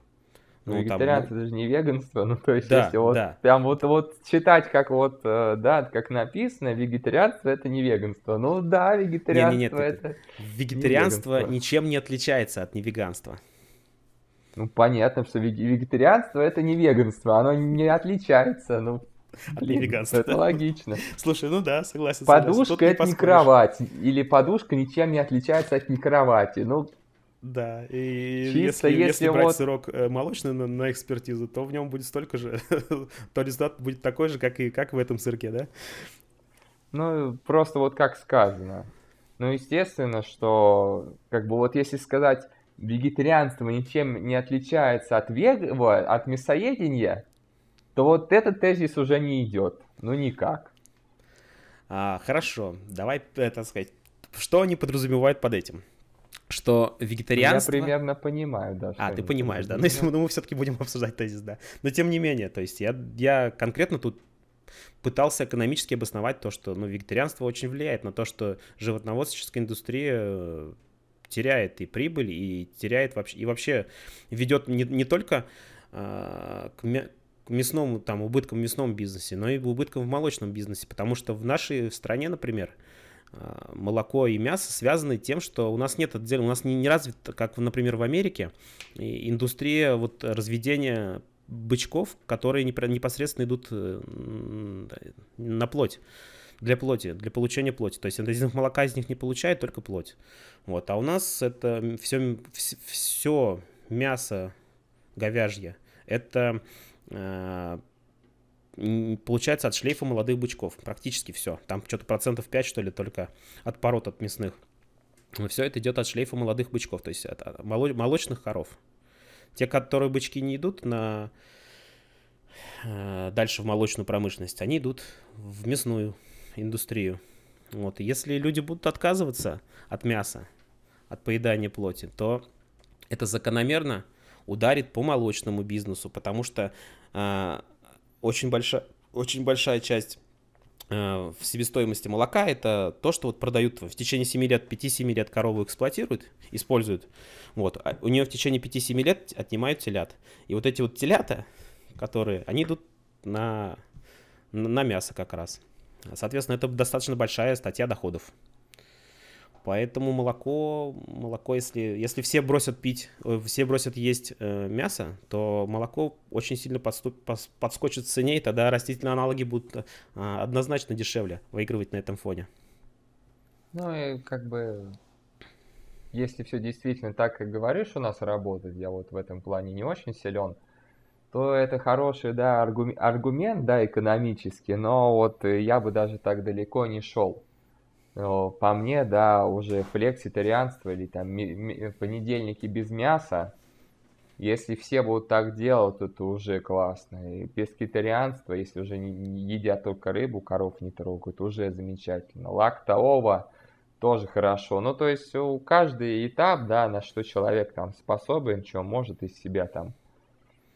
Ну, ну вегетарианство там... даже не веганство, ну то есть да, если вот да. прям вот вот читать как вот э, да как написано вегетарианство это не веганство, ну да вегетарианство не, не, нет, это вегетарианство не ничем не отличается от невеганства. Ну понятно, что вегетарианство это не веганство, оно не отличается, ну от веганства. Это логично. Слушай, ну да, согласен. Подушка согласен. это не кровать, или подушка ничем не отличается от не кровати. Ну, да, и Чисто, если, если, если брать вот... сырок э, молочный на, на экспертизу, то в нем будет столько же, то результат будет такой же, как и как в этом сырке, да? Ну, просто вот как сказано. Ну, естественно, что, как бы вот если сказать, вегетарианство ничем не отличается от, вег... от мясоедения, то вот этот тезис уже не идет. Ну никак. А, хорошо, давай, это сказать, что они подразумевают под этим? что вегетарианство... Я примерно понимаю, да. А, ты понимаешь, да. Но ну, если ну, мы все-таки будем обсуждать тезис, да. Но тем не менее, то есть я, я конкретно тут пытался экономически обосновать то, что ну, вегетарианство очень влияет на то, что животноводческая индустрия э, теряет и прибыль, и теряет вообще, и вообще ведет не, не только э, к, к мясному, там, убыткам в мясном бизнесе, но и убыткам в молочном бизнесе, потому что в нашей стране, например, а, молоко и мясо связаны тем, что у нас нет отдельно, у нас не, не развит, как, например, в Америке, индустрия вот разведения бычков, которые непосредственно идут э, на плоть для плоти, для получения плоти. То есть из них молока из них не получает, только плоть. Вот. А у нас это все, все мясо говяжье. Это Э, получается от шлейфа молодых бычков. Практически все. Там что-то процентов 5, что ли, только от пород, от мясных. Но все это идет от шлейфа молодых бычков, то есть от молочных коров. Те, которые бычки не идут на э, дальше в молочную промышленность, они идут в мясную индустрию. Вот. если люди будут отказываться от мяса, от поедания плоти, то это закономерно ударит по молочному бизнесу, потому что э, очень, большая, очень большая часть а, в себестоимости молока это то, что вот продают в течение 7 лет, 5-7 лет корову эксплуатируют, используют. Вот. А у нее в течение 5-7 лет отнимают телят. И вот эти вот телята, которые, они идут на, на мясо как раз. Соответственно, это достаточно большая статья доходов. Поэтому молоко, молоко, если, если все бросят пить, э, все бросят есть э, мясо, то молоко очень сильно подступ, подскочит в цене, и тогда растительные аналоги будут э, однозначно дешевле выигрывать на этом фоне. Ну и как бы, если все действительно так, как говоришь, у нас работает, я вот в этом плане не очень силен, то это хороший, да, аргумент, аргумент, да, экономический, но вот я бы даже так далеко не шел Э, по мне, да, уже флекситарианство или там понедельники без мяса, если все будут так делать, то это уже классно. И пескетарианство, если уже не, едят только рыбу, коров не трогают, уже замечательно. Лактоова тоже хорошо. Ну, то есть у каждый этап, да, на что человек там способен, что может из себя там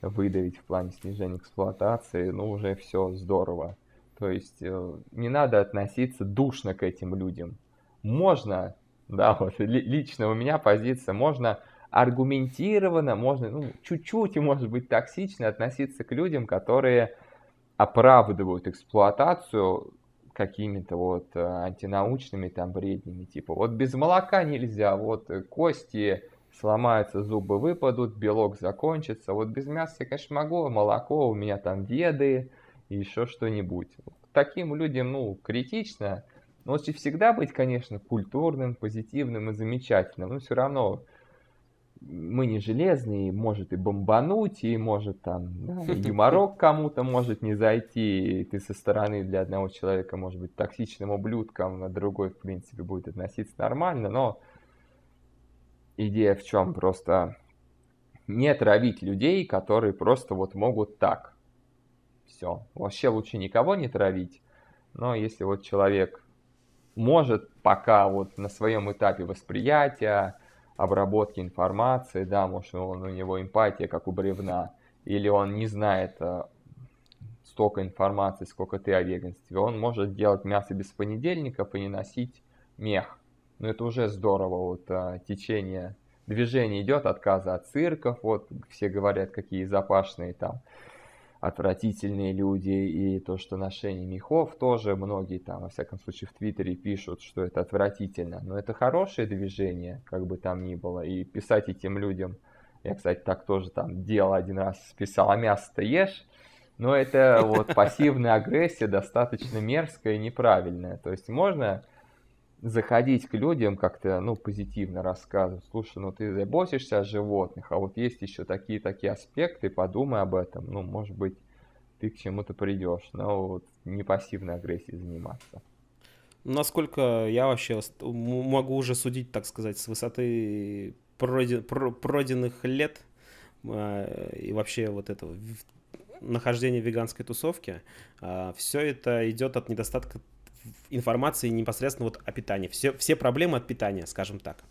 выдавить в плане снижения эксплуатации, ну, уже все здорово. То есть э, не надо относиться душно к этим людям. Можно, да, вот лично у меня позиция, можно аргументированно, можно ну, чуть-чуть, может быть, токсично относиться к людям, которые оправдывают эксплуатацию какими-то вот э, антинаучными там бреднями, типа вот без молока нельзя, вот э, кости сломаются, зубы выпадут, белок закончится, вот без мяса я, конечно, могу, а молоко у меня там веды и еще что-нибудь. Таким людям, ну, критично. Но лучше всегда быть, конечно, культурным, позитивным и замечательным. Но ну, все равно мы не железные, может и бомбануть, и может там да, юморок кому-то может не зайти, и ты со стороны для одного человека может быть токсичным ублюдком, а другой, в принципе, будет относиться нормально, но идея в чем? Просто не травить людей, которые просто вот могут так все. Вообще лучше никого не травить. Но если вот человек может пока вот на своем этапе восприятия, обработки информации, да, может, он, у него эмпатия, как у бревна, или он не знает э, столько информации, сколько ты о веганстве, он может делать мясо без понедельников и не носить мех. Но ну, это уже здорово, вот а, течение, движение идет, отказа от цирков, вот все говорят, какие запашные там отвратительные люди, и то, что ношение мехов тоже многие там, во всяком случае, в Твиттере пишут, что это отвратительно. Но это хорошее движение, как бы там ни было, и писать этим людям, я, кстати, так тоже там делал один раз, писал, а мясо-то ешь, но это вот пассивная агрессия достаточно мерзкая и неправильная. То есть можно заходить к людям как-то, ну, позитивно рассказывать. Слушай, ну ты заботишься о животных, а вот есть еще такие-такие аспекты, подумай об этом. Ну, может быть, ты к чему-то придешь, но вот не пассивной агрессией заниматься. Насколько я вообще могу уже судить, так сказать, с высоты пройденных лет э, и вообще вот этого нахождения веганской тусовки, э, все это идет от недостатка информации непосредственно вот о питании. Все, все проблемы от питания, скажем так.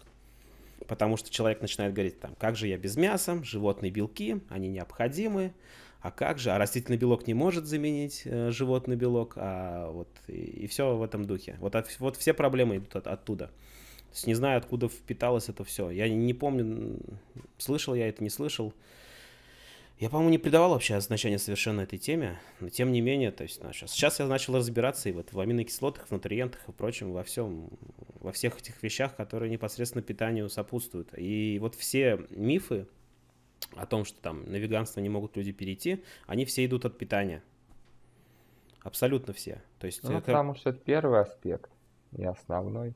Потому что человек начинает говорить, там, как же я без мяса, животные белки, они необходимы, а как же, а растительный белок не может заменить э, животный белок, а вот и, и все в этом духе. Вот, от, вот все проблемы идут от, оттуда. То есть не знаю, откуда впиталось это все. Я не, не помню, слышал я это, не слышал. Я, по-моему, не придавал вообще значения совершенно этой теме, но тем не менее, то есть, ну, сейчас, сейчас я начал разбираться и вот в аминокислотах, в нутриентах и прочем, во всем, во всех этих вещах, которые непосредственно питанию сопутствуют. И вот все мифы о том, что там на веганство не могут люди перейти, они все идут от питания. Абсолютно все. То есть ну, это... потому что это первый аспект и основной.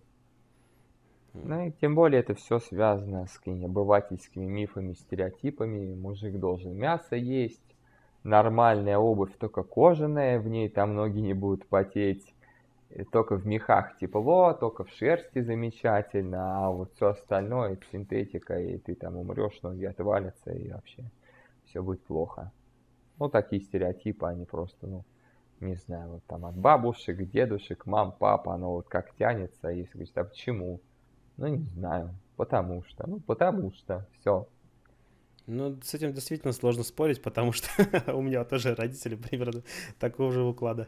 Ну и тем более это все связано с какими-то обывательскими мифами, стереотипами. Мужик должен мясо есть, нормальная обувь только кожаная, в ней там ноги не будут потеть, только в мехах тепло, только в шерсти замечательно, а вот все остальное синтетика, и ты там умрешь, ноги отвалятся, и вообще все будет плохо. Ну, такие стереотипы, они просто, ну, не знаю, вот там от бабушек, дедушек, мам, папа, оно вот как тянется, если говорить, а почему? Ну, не знаю. Потому что. Ну, потому что. Все. Ну, с этим действительно сложно спорить, потому что у меня тоже родители примерно такого же уклада.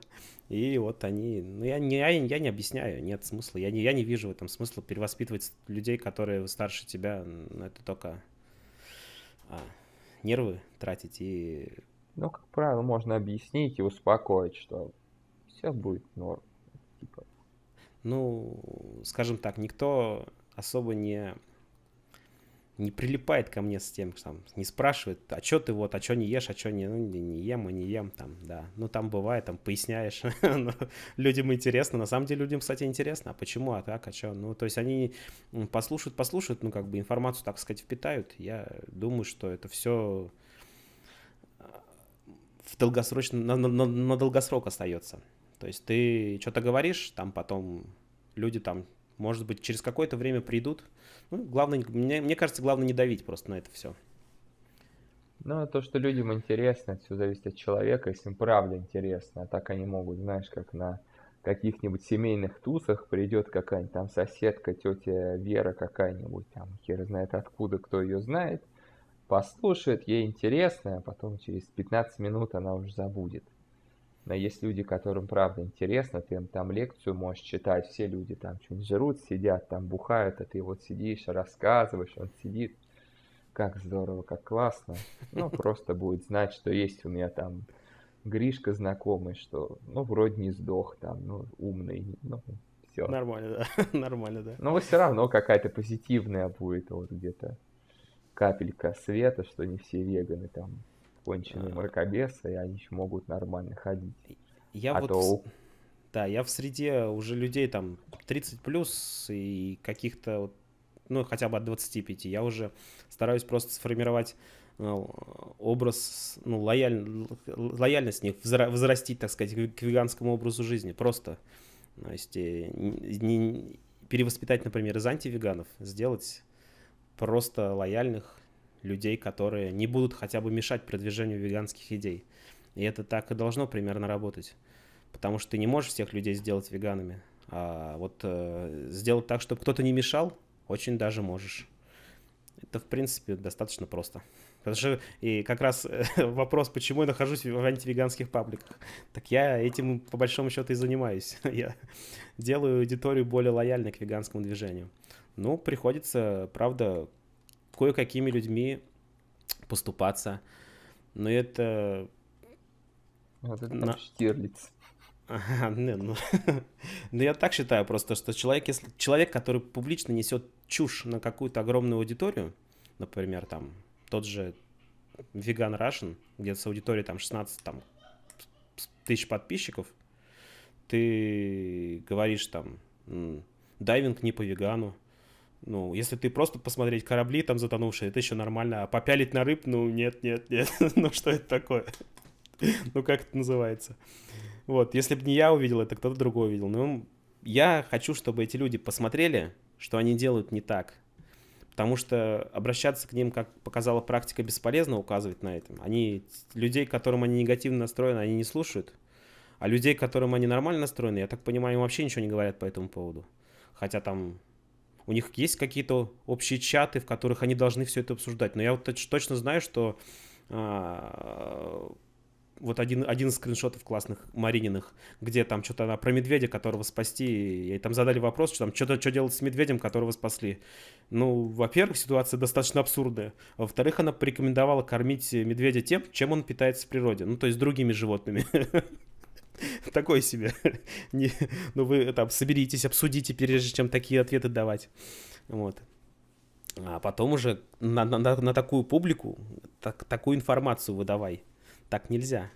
И вот они... Ну, я не, я, я не объясняю, нет смысла. Я не, я не вижу в этом смысла перевоспитывать людей, которые старше тебя. Ну, это только а, нервы тратить и... Ну, как правило, можно объяснить и успокоить, что все будет норм. Типа. Ну, скажем так, никто особо не, не прилипает ко мне с тем, что там, не спрашивает, а что ты вот, а что не ешь, а что не, ну, не, не ем и не ем, там, да. Ну, там бывает, там, поясняешь. Ну, людям интересно, на самом деле людям, кстати, интересно, а почему, а так, а что? Ну, то есть они послушают, послушают, ну, как бы информацию, так сказать, впитают. Я думаю, что это все э, в долгосрочно, на, на, на долгосрок остается. То есть ты что-то говоришь, там потом люди там может быть, через какое-то время придут. Ну, главное, мне, мне кажется, главное не давить просто на это все. Ну, то, что людям интересно, это все зависит от человека, если им правда интересно. А так они могут, знаешь, как на каких-нибудь семейных тусах придет какая-нибудь там соседка, тетя Вера какая-нибудь, там хер знает откуда, кто ее знает, послушает, ей интересно, а потом через 15 минут она уже забудет. Но есть люди, которым правда интересно, ты им там лекцию можешь читать, все люди там что-нибудь жрут, сидят, там бухают, а ты вот сидишь, рассказываешь, он сидит. Как здорово, как классно. Ну, просто будет знать, что есть у меня там Гришка знакомый, что, ну, вроде не сдох там, ну, умный, ну, все. Нормально, да, нормально, да. Но все равно какая-то позитивная будет вот где-то капелька света, что не все веганы там конченые а. мракобесы, и они еще могут нормально ходить. Я а вот... То... Да, я в среде уже людей там 30 плюс и каких-то вот ну, хотя бы от 25. Я уже стараюсь просто сформировать э, образ, ну, лояль... лояльность них, возрастить, так сказать, к веганскому образу жизни. Просто, то есть, э, не... перевоспитать, например, из антивеганов, сделать просто лояльных людей, которые не будут хотя бы мешать продвижению веганских идей. И это так и должно примерно работать. Потому что ты не можешь всех людей сделать веганами. А вот э, сделать так, чтобы кто-то не мешал, очень даже можешь. Это, в принципе, достаточно просто. Потому что и как раз э, вопрос, почему я нахожусь в антивеганских пабликах. Так я этим по большому счету и занимаюсь. я делаю аудиторию более лояльной к веганскому движению. Ну, приходится, правда, кое-какими людьми поступаться. Но это... Вот это На... Штирлиц. Ага, не, ну, ну. ну я так считаю просто, что человек, если, человек, который публично несет чушь на какую-то огромную аудиторию, например, там тот же веган Russian, где с аудиторией там 16 там, тысяч подписчиков, ты говоришь там дайвинг не по вегану, ну, если ты просто посмотреть корабли там затонувшие, это еще нормально. А попялить на рыб, ну, нет, нет, нет. ну, что это такое? ну, как это называется? Вот, если бы не я увидел это, кто-то другой увидел. Ну, я хочу, чтобы эти люди посмотрели, что они делают не так. Потому что обращаться к ним, как показала практика, бесполезно указывать на этом. Они, людей, которым они негативно настроены, они не слушают. А людей, которым они нормально настроены, я так понимаю, им вообще ничего не говорят по этому поводу. Хотя там у них есть какие-то общие чаты, в которых они должны все это обсуждать. Но я вот точно знаю, что а, вот один, один из скриншотов классных Марининых, где там что-то она про медведя, которого спасти, и там задали вопрос, что там что-то что делать с медведем, которого спасли. Ну, во-первых, ситуация достаточно абсурдная. Во-вторых, она порекомендовала кормить э, медведя тем, чем он питается в природе, ну, то есть другими животными. такой себе. Не, ну вы там соберитесь, обсудите, прежде чем такие ответы давать. Вот. А потом уже на, на, на такую публику так, такую информацию выдавай. Так нельзя.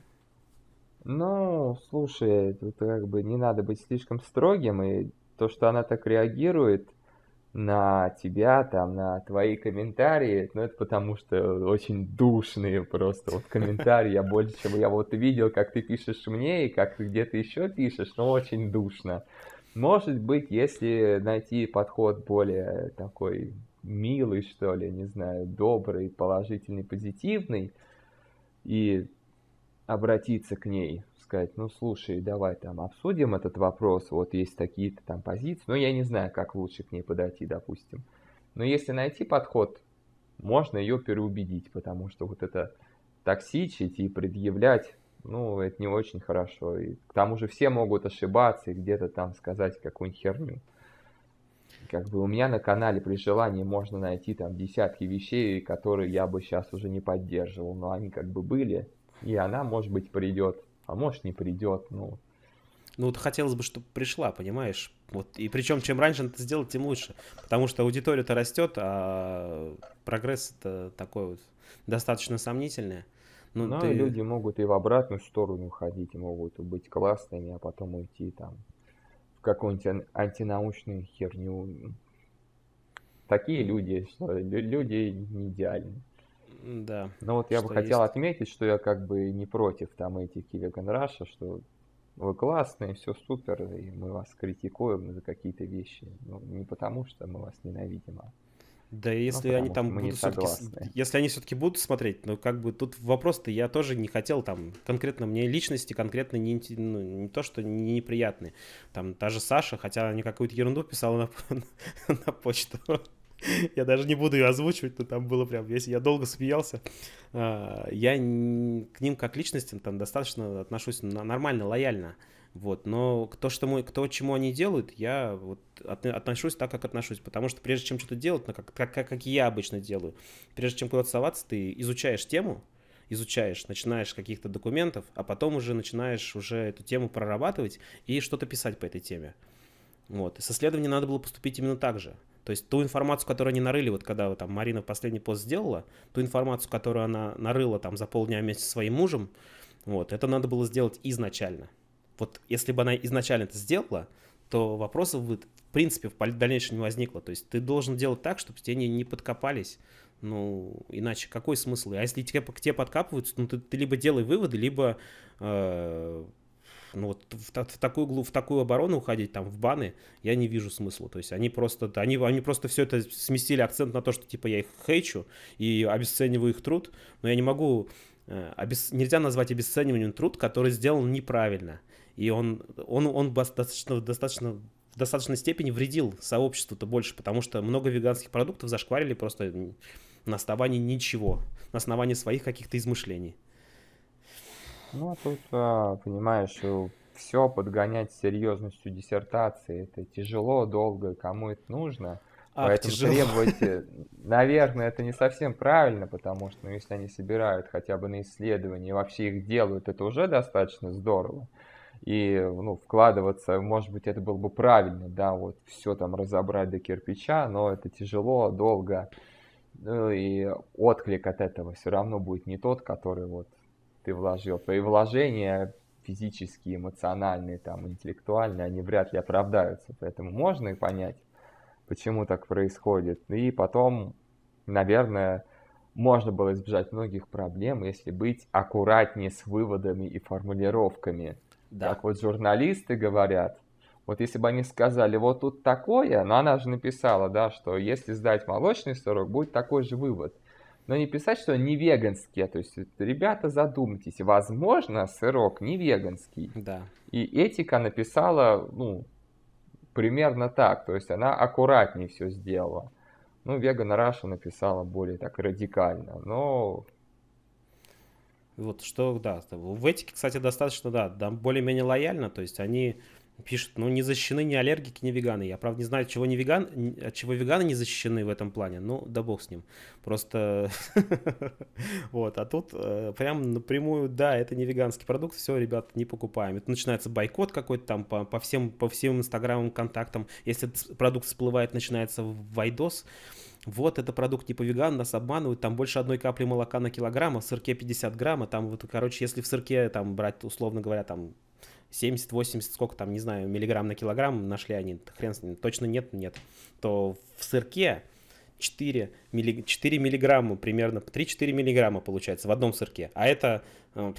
Ну, слушай, тут как бы не надо быть слишком строгим, и то, что она так реагирует, на тебя, там, на твои комментарии, но ну, это потому что очень душные просто вот комментарии, я больше, чем я вот видел, как ты пишешь мне и как ты где-то еще пишешь, но очень душно. Может быть, если найти подход более такой милый, что ли, не знаю, добрый, положительный, позитивный, и обратиться к ней сказать, ну слушай, давай там обсудим этот вопрос, вот есть такие-то там позиции, но ну, я не знаю, как лучше к ней подойти, допустим. Но если найти подход, можно ее переубедить, потому что вот это токсичить и предъявлять, ну, это не очень хорошо. И к тому же все могут ошибаться и где-то там сказать какую-нибудь херню. Как бы у меня на канале при желании можно найти там десятки вещей, которые я бы сейчас уже не поддерживал, но они как бы были, и она, может быть, придет а может не придет, ну. Ну вот хотелось бы, чтобы пришла, понимаешь? Вот, и причем, чем раньше это сделать, тем лучше. Потому что аудитория-то растет, а прогресс это такой вот достаточно сомнительный. Ну, Но ну, ты... люди могут и в обратную сторону ходить, могут быть классными, а потом уйти там в какую-нибудь антинаучную херню. Такие люди, что люди не идеальны. Да. Но ну, вот я бы хотел есть. отметить, что я как бы не против там этих Веган Раша, что вы классные, все супер, и мы вас критикуем за какие-то вещи. Ну, не потому, что мы вас ненавидим, а да, ну, если ну, они там будут все-таки, если они все-таки будут смотреть, ну как бы тут вопрос-то я тоже не хотел там конкретно мне личности конкретно не, ну, не то что не неприятные, там та же Саша, хотя она мне какую-то ерунду писала на, на, на почту. Я даже не буду ее озвучивать, но там было прям весь. Я долго смеялся. А, я к ним как личностям там достаточно отношусь нормально, лояльно. Вот, но то, что мы, то, чему они делают, я вот отношусь так, как отношусь, потому что прежде чем что-то делать, ну, как, как, как я обычно делаю, прежде чем куда-то соваться, ты изучаешь тему, изучаешь, начинаешь каких-то документов, а потом уже начинаешь уже эту тему прорабатывать и что-то писать по этой теме. Вот, и с исследованием надо было поступить именно так же. То есть ту информацию, которую они нарыли, вот когда там Марина последний пост сделала, ту информацию, которую она нарыла там за полдня вместе со своим мужем, вот, это надо было сделать изначально. Вот если бы она изначально это сделала, то вопросов бы, в принципе, в дальнейшем не возникло. То есть ты должен делать так, чтобы тебе не, не подкопались. Ну, иначе какой смысл? А если тебе, к тебе подкапываются, ну, ты, ты либо делай выводы, либо э, ну вот в, в, такую, в такую оборону уходить, там, в баны, я не вижу смысла. То есть они просто, они, они просто все это сместили акцент на то, что, типа, я их хейчу и обесцениваю их труд, но я не могу, э, обес, нельзя назвать обесцениванием труд, который сделан неправильно. И он, он, он достаточно, достаточно в достаточной степени вредил сообществу-то больше, потому что много веганских продуктов зашкварили просто на основании ничего, на основании своих каких-то измышлений. Ну, а тут, а, понимаешь, все подгонять серьезностью диссертации, это тяжело, долго, кому это нужно. Ах, Поэтому тяжело. требовать, э, наверное, это не совсем правильно, потому что, ну, если они собирают хотя бы на исследования и вообще их делают, это уже достаточно здорово. И, ну, вкладываться, может быть, это было бы правильно, да, вот все там разобрать до кирпича, но это тяжело, долго, ну, и отклик от этого все равно будет не тот, который вот ты вложил. Твои вложения физические, эмоциональные, там, интеллектуальные, они вряд ли оправдаются. Поэтому можно и понять, почему так происходит. И потом, наверное, можно было избежать многих проблем, если быть аккуратнее с выводами и формулировками. Да. Как вот журналисты говорят, вот если бы они сказали, вот тут такое, но она же написала, да, что если сдать молочный сырок, будет такой же вывод – но не писать, что не веганские. То есть, ребята, задумайтесь, возможно, сырок не веганский. Да. И этика написала, ну, примерно так. То есть, она аккуратнее все сделала. Ну, Веган Раша написала более так радикально, но... Вот что, да, в этике, кстати, достаточно, да, более-менее лояльно, то есть они Пишут, ну не защищены ни аллергики, ни веганы. Я, правда, не знаю, от чего, не веган, от чего веганы не защищены в этом плане. Ну, да бог с ним. Просто вот, а тут э, прям напрямую, да, это не веганский продукт, все, ребят, не покупаем. Это начинается бойкот какой-то там по, всем по всем инстаграмам, контактам. Если продукт всплывает, начинается вайдос. Вот, это продукт не по веган, нас обманывают, там больше одной капли молока на килограмм, а в сырке 50 грамм, а там вот, короче, если в сырке там брать, условно говоря, там 70-80, сколько там, не знаю, миллиграмм на килограмм нашли они, хрен с ним, точно нет, нет, то в сырке 4, милли, 4 миллиграмма, примерно 3-4 миллиграмма получается в одном сырке. А это э,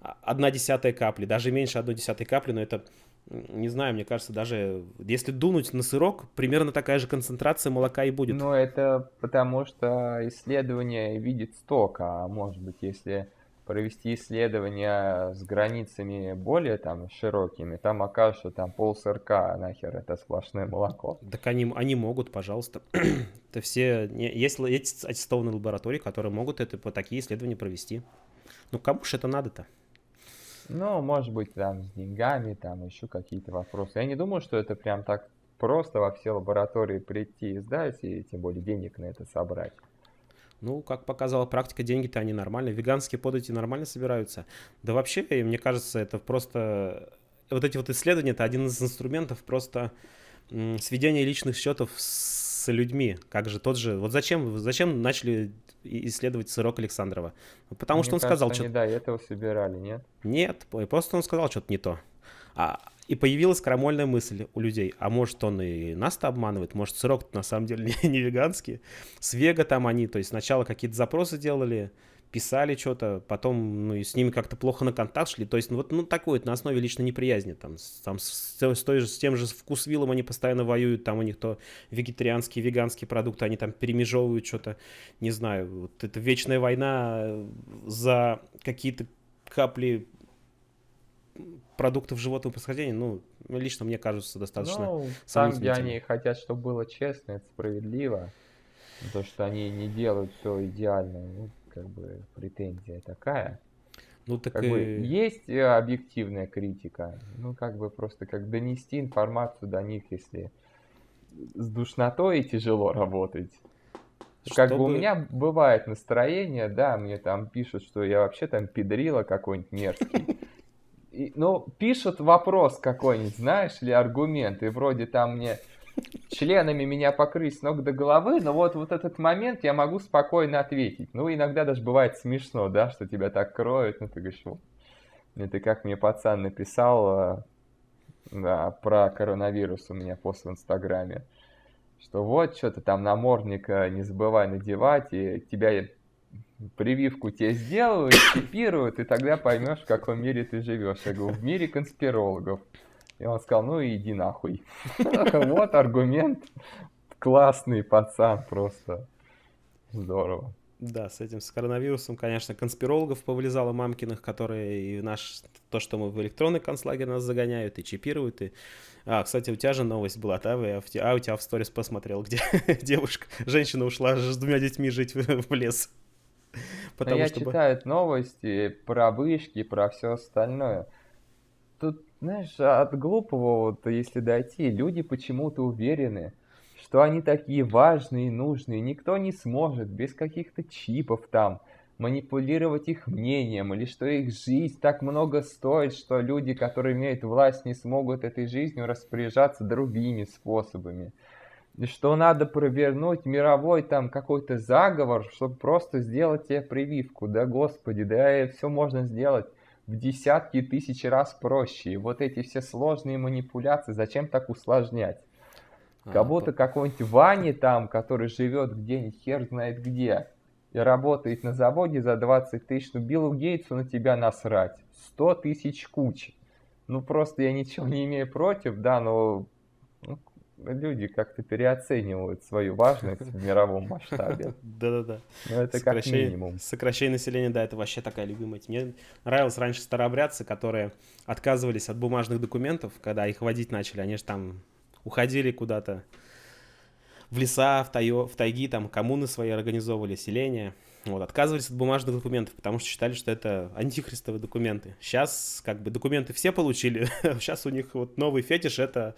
одна десятая капли, даже меньше одной десятой капли, но это, не знаю, мне кажется, даже если дунуть на сырок, примерно такая же концентрация молока и будет. Но это потому, что исследование видит столько а может быть, если провести исследования с границами более там широкими, там окажется, что там пол сырка, а нахер это сплошное молоко. Так они, они могут, пожалуйста. это все, есть, есть аттестованные лаборатории, которые могут это по такие исследования провести. Ну кому же это надо-то? Ну, может быть, там с деньгами, там еще какие-то вопросы. Я не думаю, что это прям так просто во все лаборатории прийти и сдать, и тем более денег на это собрать. Ну, как показала практика, деньги-то они нормальные. Веганские подати нормально собираются. Да вообще, мне кажется, это просто... Вот эти вот исследования — это один из инструментов просто сведения личных счетов с людьми. Как же тот же... Вот зачем, зачем начали исследовать сырок Александрова? Ну, потому Мне что он кажется, сказал что-то... да, этого собирали, нет? Нет, просто он сказал что-то не то. А, и появилась крамольная мысль у людей, а может он и нас-то обманывает, может сырок на самом деле не, не веганский. С вега там они, то есть сначала какие-то запросы делали, писали что-то, потом ну, и с ними как-то плохо на контакт шли. То есть ну, вот ну, такое, на основе личной неприязни. Там, там с, с, той же, с тем же вкусвиллом они постоянно воюют, там у них то вегетарианские, веганские продукты, они там перемежевывают что-то, не знаю. Вот это вечная война э, за какие-то капли продуктов животного происхождения, ну, лично мне кажутся достаточно Ну, там, где они хотят, чтобы было честно, это справедливо, ну, то, что они не делают все идеально, ну, как бы претензия такая. Ну, так как и... бы, есть э, объективная критика, ну, как бы просто как донести информацию до них, если с душнотой тяжело работать. Чтобы... Как бы у меня бывает настроение, да, мне там пишут, что я вообще там педрила какой-нибудь мерзкий и, ну, пишут вопрос какой-нибудь, знаешь, или аргумент, и вроде там мне членами меня покрыть с ног до головы, но вот, вот этот момент я могу спокойно ответить. Ну, иногда даже бывает смешно, да, что тебя так кроют, ну, ты говоришь, вот, это как мне пацан написал а, да, про коронавирус у меня пост в Инстаграме, что вот, что-то там намордник не забывай надевать, и тебя прививку тебе сделают, чипируют, и тогда поймешь, в каком мире ты живешь. Я говорю, в мире конспирологов. И он сказал, ну иди нахуй. Вот аргумент. Классный пацан просто. Здорово. Да, с этим, с коронавирусом, конечно, конспирологов повлезало мамкиных, которые и наш, то, что мы в электронный концлагерь нас загоняют, и чипируют, и... А, кстати, у тебя же новость была, да? Я а, в... А, у тебя в сторис посмотрел, где девушка, женщина ушла с двумя детьми жить в лес. Потому я чтобы... читаю новости про вышки, про все остальное. Тут, знаешь, от глупого, вот, если дойти, люди почему-то уверены, что они такие важные и нужные. Никто не сможет без каких-то чипов там манипулировать их мнением, или что их жизнь так много стоит, что люди, которые имеют власть, не смогут этой жизнью распоряжаться другими способами что надо провернуть мировой там какой-то заговор, чтобы просто сделать тебе прививку. Да господи, да все можно сделать в десятки тысяч раз проще. И вот эти все сложные манипуляции, зачем так усложнять? А, как будто какой-нибудь Вани там, который живет где-нибудь, хер знает где, и работает на заводе за 20 тысяч, ну Биллу Гейтсу на тебя насрать. 100 тысяч куч. Ну просто я ничего не имею против, да, но ну, люди как-то переоценивают свою важность в мировом масштабе. Да-да-да. Но ну, это как минимум. Сокращение населения, да, это вообще такая любимая тема. Мне нравилось раньше старообрядцы, которые отказывались от бумажных документов, когда их водить начали. Они же там уходили куда-то в леса, в, тайо, в тайги, там коммуны свои организовывали, селения. Вот, отказывались от бумажных документов, потому что считали, что это антихристовые документы. Сейчас, как бы, документы все получили, сейчас а у них вот новый фетиш — это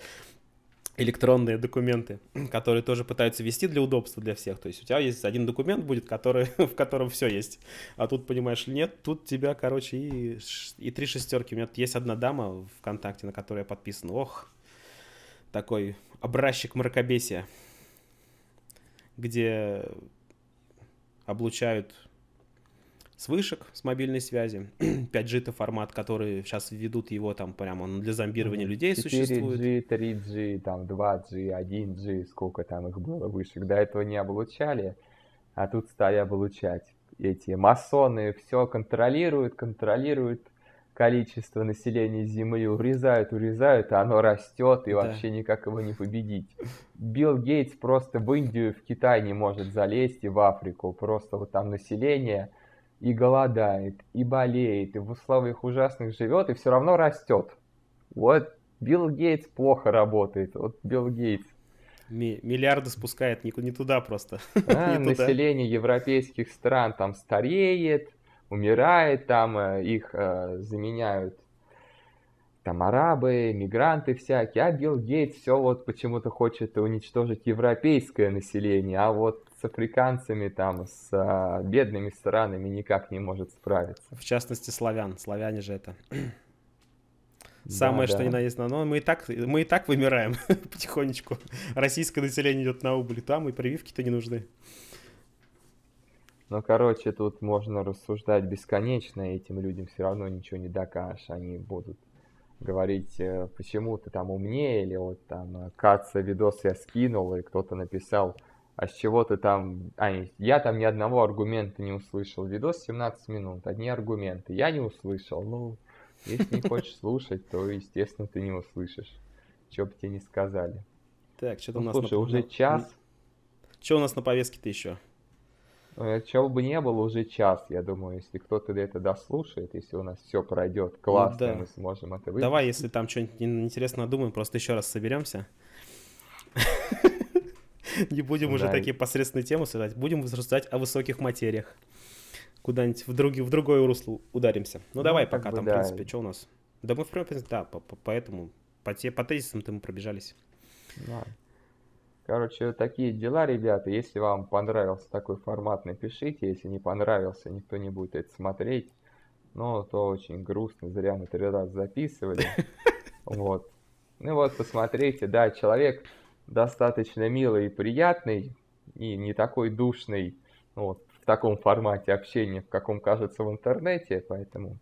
электронные документы, которые тоже пытаются вести для удобства для всех. То есть у тебя есть один документ будет, который, в котором все есть. А тут, понимаешь, нет, тут тебя, короче, и, и три шестерки. У меня тут есть одна дама ВКонтакте, на которой я подписан. Ох, такой образчик мракобесия, где облучают с вышек, с мобильной связи. 5G-то формат, который сейчас ведут его там прямо он для зомбирования ну, людей 4G, существует. 4G, 3G, там 2G, 1G, сколько там их было вышек. До этого не облучали, а тут стали облучать. Эти масоны все контролируют, контролируют количество населения Земли урезают, урезают, а оно растет, и да. вообще никак его не победить. Билл Гейтс просто в Индию, в Китай не может залезть, и в Африку. Просто вот там население и голодает, и болеет, и в условиях ужасных живет, и все равно растет. Вот Билл Гейтс плохо работает. Вот Билл Гейтс. Ми миллиарды спускает не, не туда просто. А, не население туда. европейских стран там стареет, умирает, там э, их э, заменяют там арабы, мигранты всякие, а Билл Гейтс все вот почему-то хочет уничтожить европейское население, а вот с африканцами, там, с а, бедными странами никак не может справиться. В частности, славян. Славяне же это Самое, да, что да. ни на есть, но мы и так, мы и так вымираем потихонечку. Российское население идет на убыль, там и прививки-то не нужны. Ну, короче, тут можно рассуждать бесконечно, этим людям все равно ничего не докажешь. Они будут говорить, э, почему ты там умнее, или вот там, Каца видос я скинул, и кто-то написал, а с чего ты там... А, я там ни одного аргумента не услышал. Видос 17 минут, одни аргументы. Я не услышал. Ну, если не хочешь слушать, то, естественно, ты не услышишь. Что бы тебе не сказали. Так, что-то ну, у нас... Слушай, на... уже час. Что у нас на повестке-то еще? Э, чего бы не было, уже час, я думаю, если кто-то это дослушает, если у нас все пройдет ну классно, ну, да. мы сможем это выйти. Давай, если там что-нибудь интересное думаем, просто еще раз соберемся. Не будем уже такие посредственные темы обсуждать. Будем рассуждать о высоких материях. Куда-нибудь в, друг, в другое русло ударимся. Ну, ну давай пока там, в принципе, что у нас? Да мы, в принципе, да, поэтому по, те, по тезисам-то мы пробежались. Да. Короче, такие дела, ребята. Если вам понравился такой формат, напишите. Если не понравился, никто не будет это смотреть. Ну, то очень грустно, зря мы три раза записывали. Вот. Ну вот, посмотрите, да, человек достаточно милый и приятный, и не такой душный вот, в таком формате общения, в каком кажется в интернете, поэтому,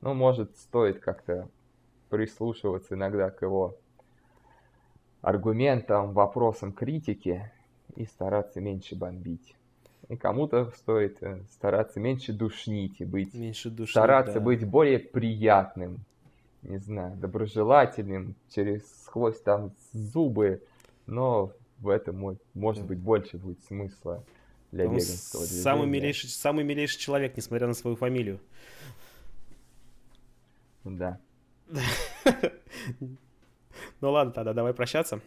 ну, может, стоит как-то прислушиваться иногда к его аргументам, вопросам критики и стараться меньше бомбить. И кому-то стоит э, стараться меньше душнить и быть, меньше душнить, стараться да. быть более приятным, не знаю, доброжелательным, через сквозь там зубы но в этом может быть больше будет смысла для Он веганского движения. Самый милейший, самый милейший человек, несмотря на свою фамилию. Да. Ну ладно, тогда давай прощаться.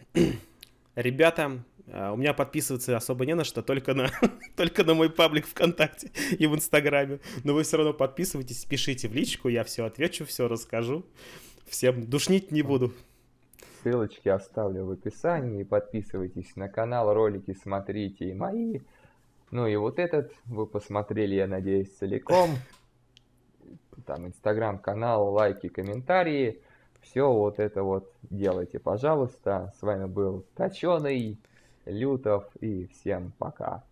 Ребята, а, у меня подписываться особо не на что, только на, только на мой паблик ВКонтакте и в Инстаграме. Но вы все равно подписывайтесь, пишите в личку, я все отвечу, все расскажу. Всем душнить не буду ссылочки оставлю в описании. Подписывайтесь на канал, ролики смотрите и мои. Ну и вот этот вы посмотрели, я надеюсь, целиком. Там инстаграм-канал, лайки, комментарии. Все вот это вот делайте, пожалуйста. С вами был Точеный, Лютов и всем пока.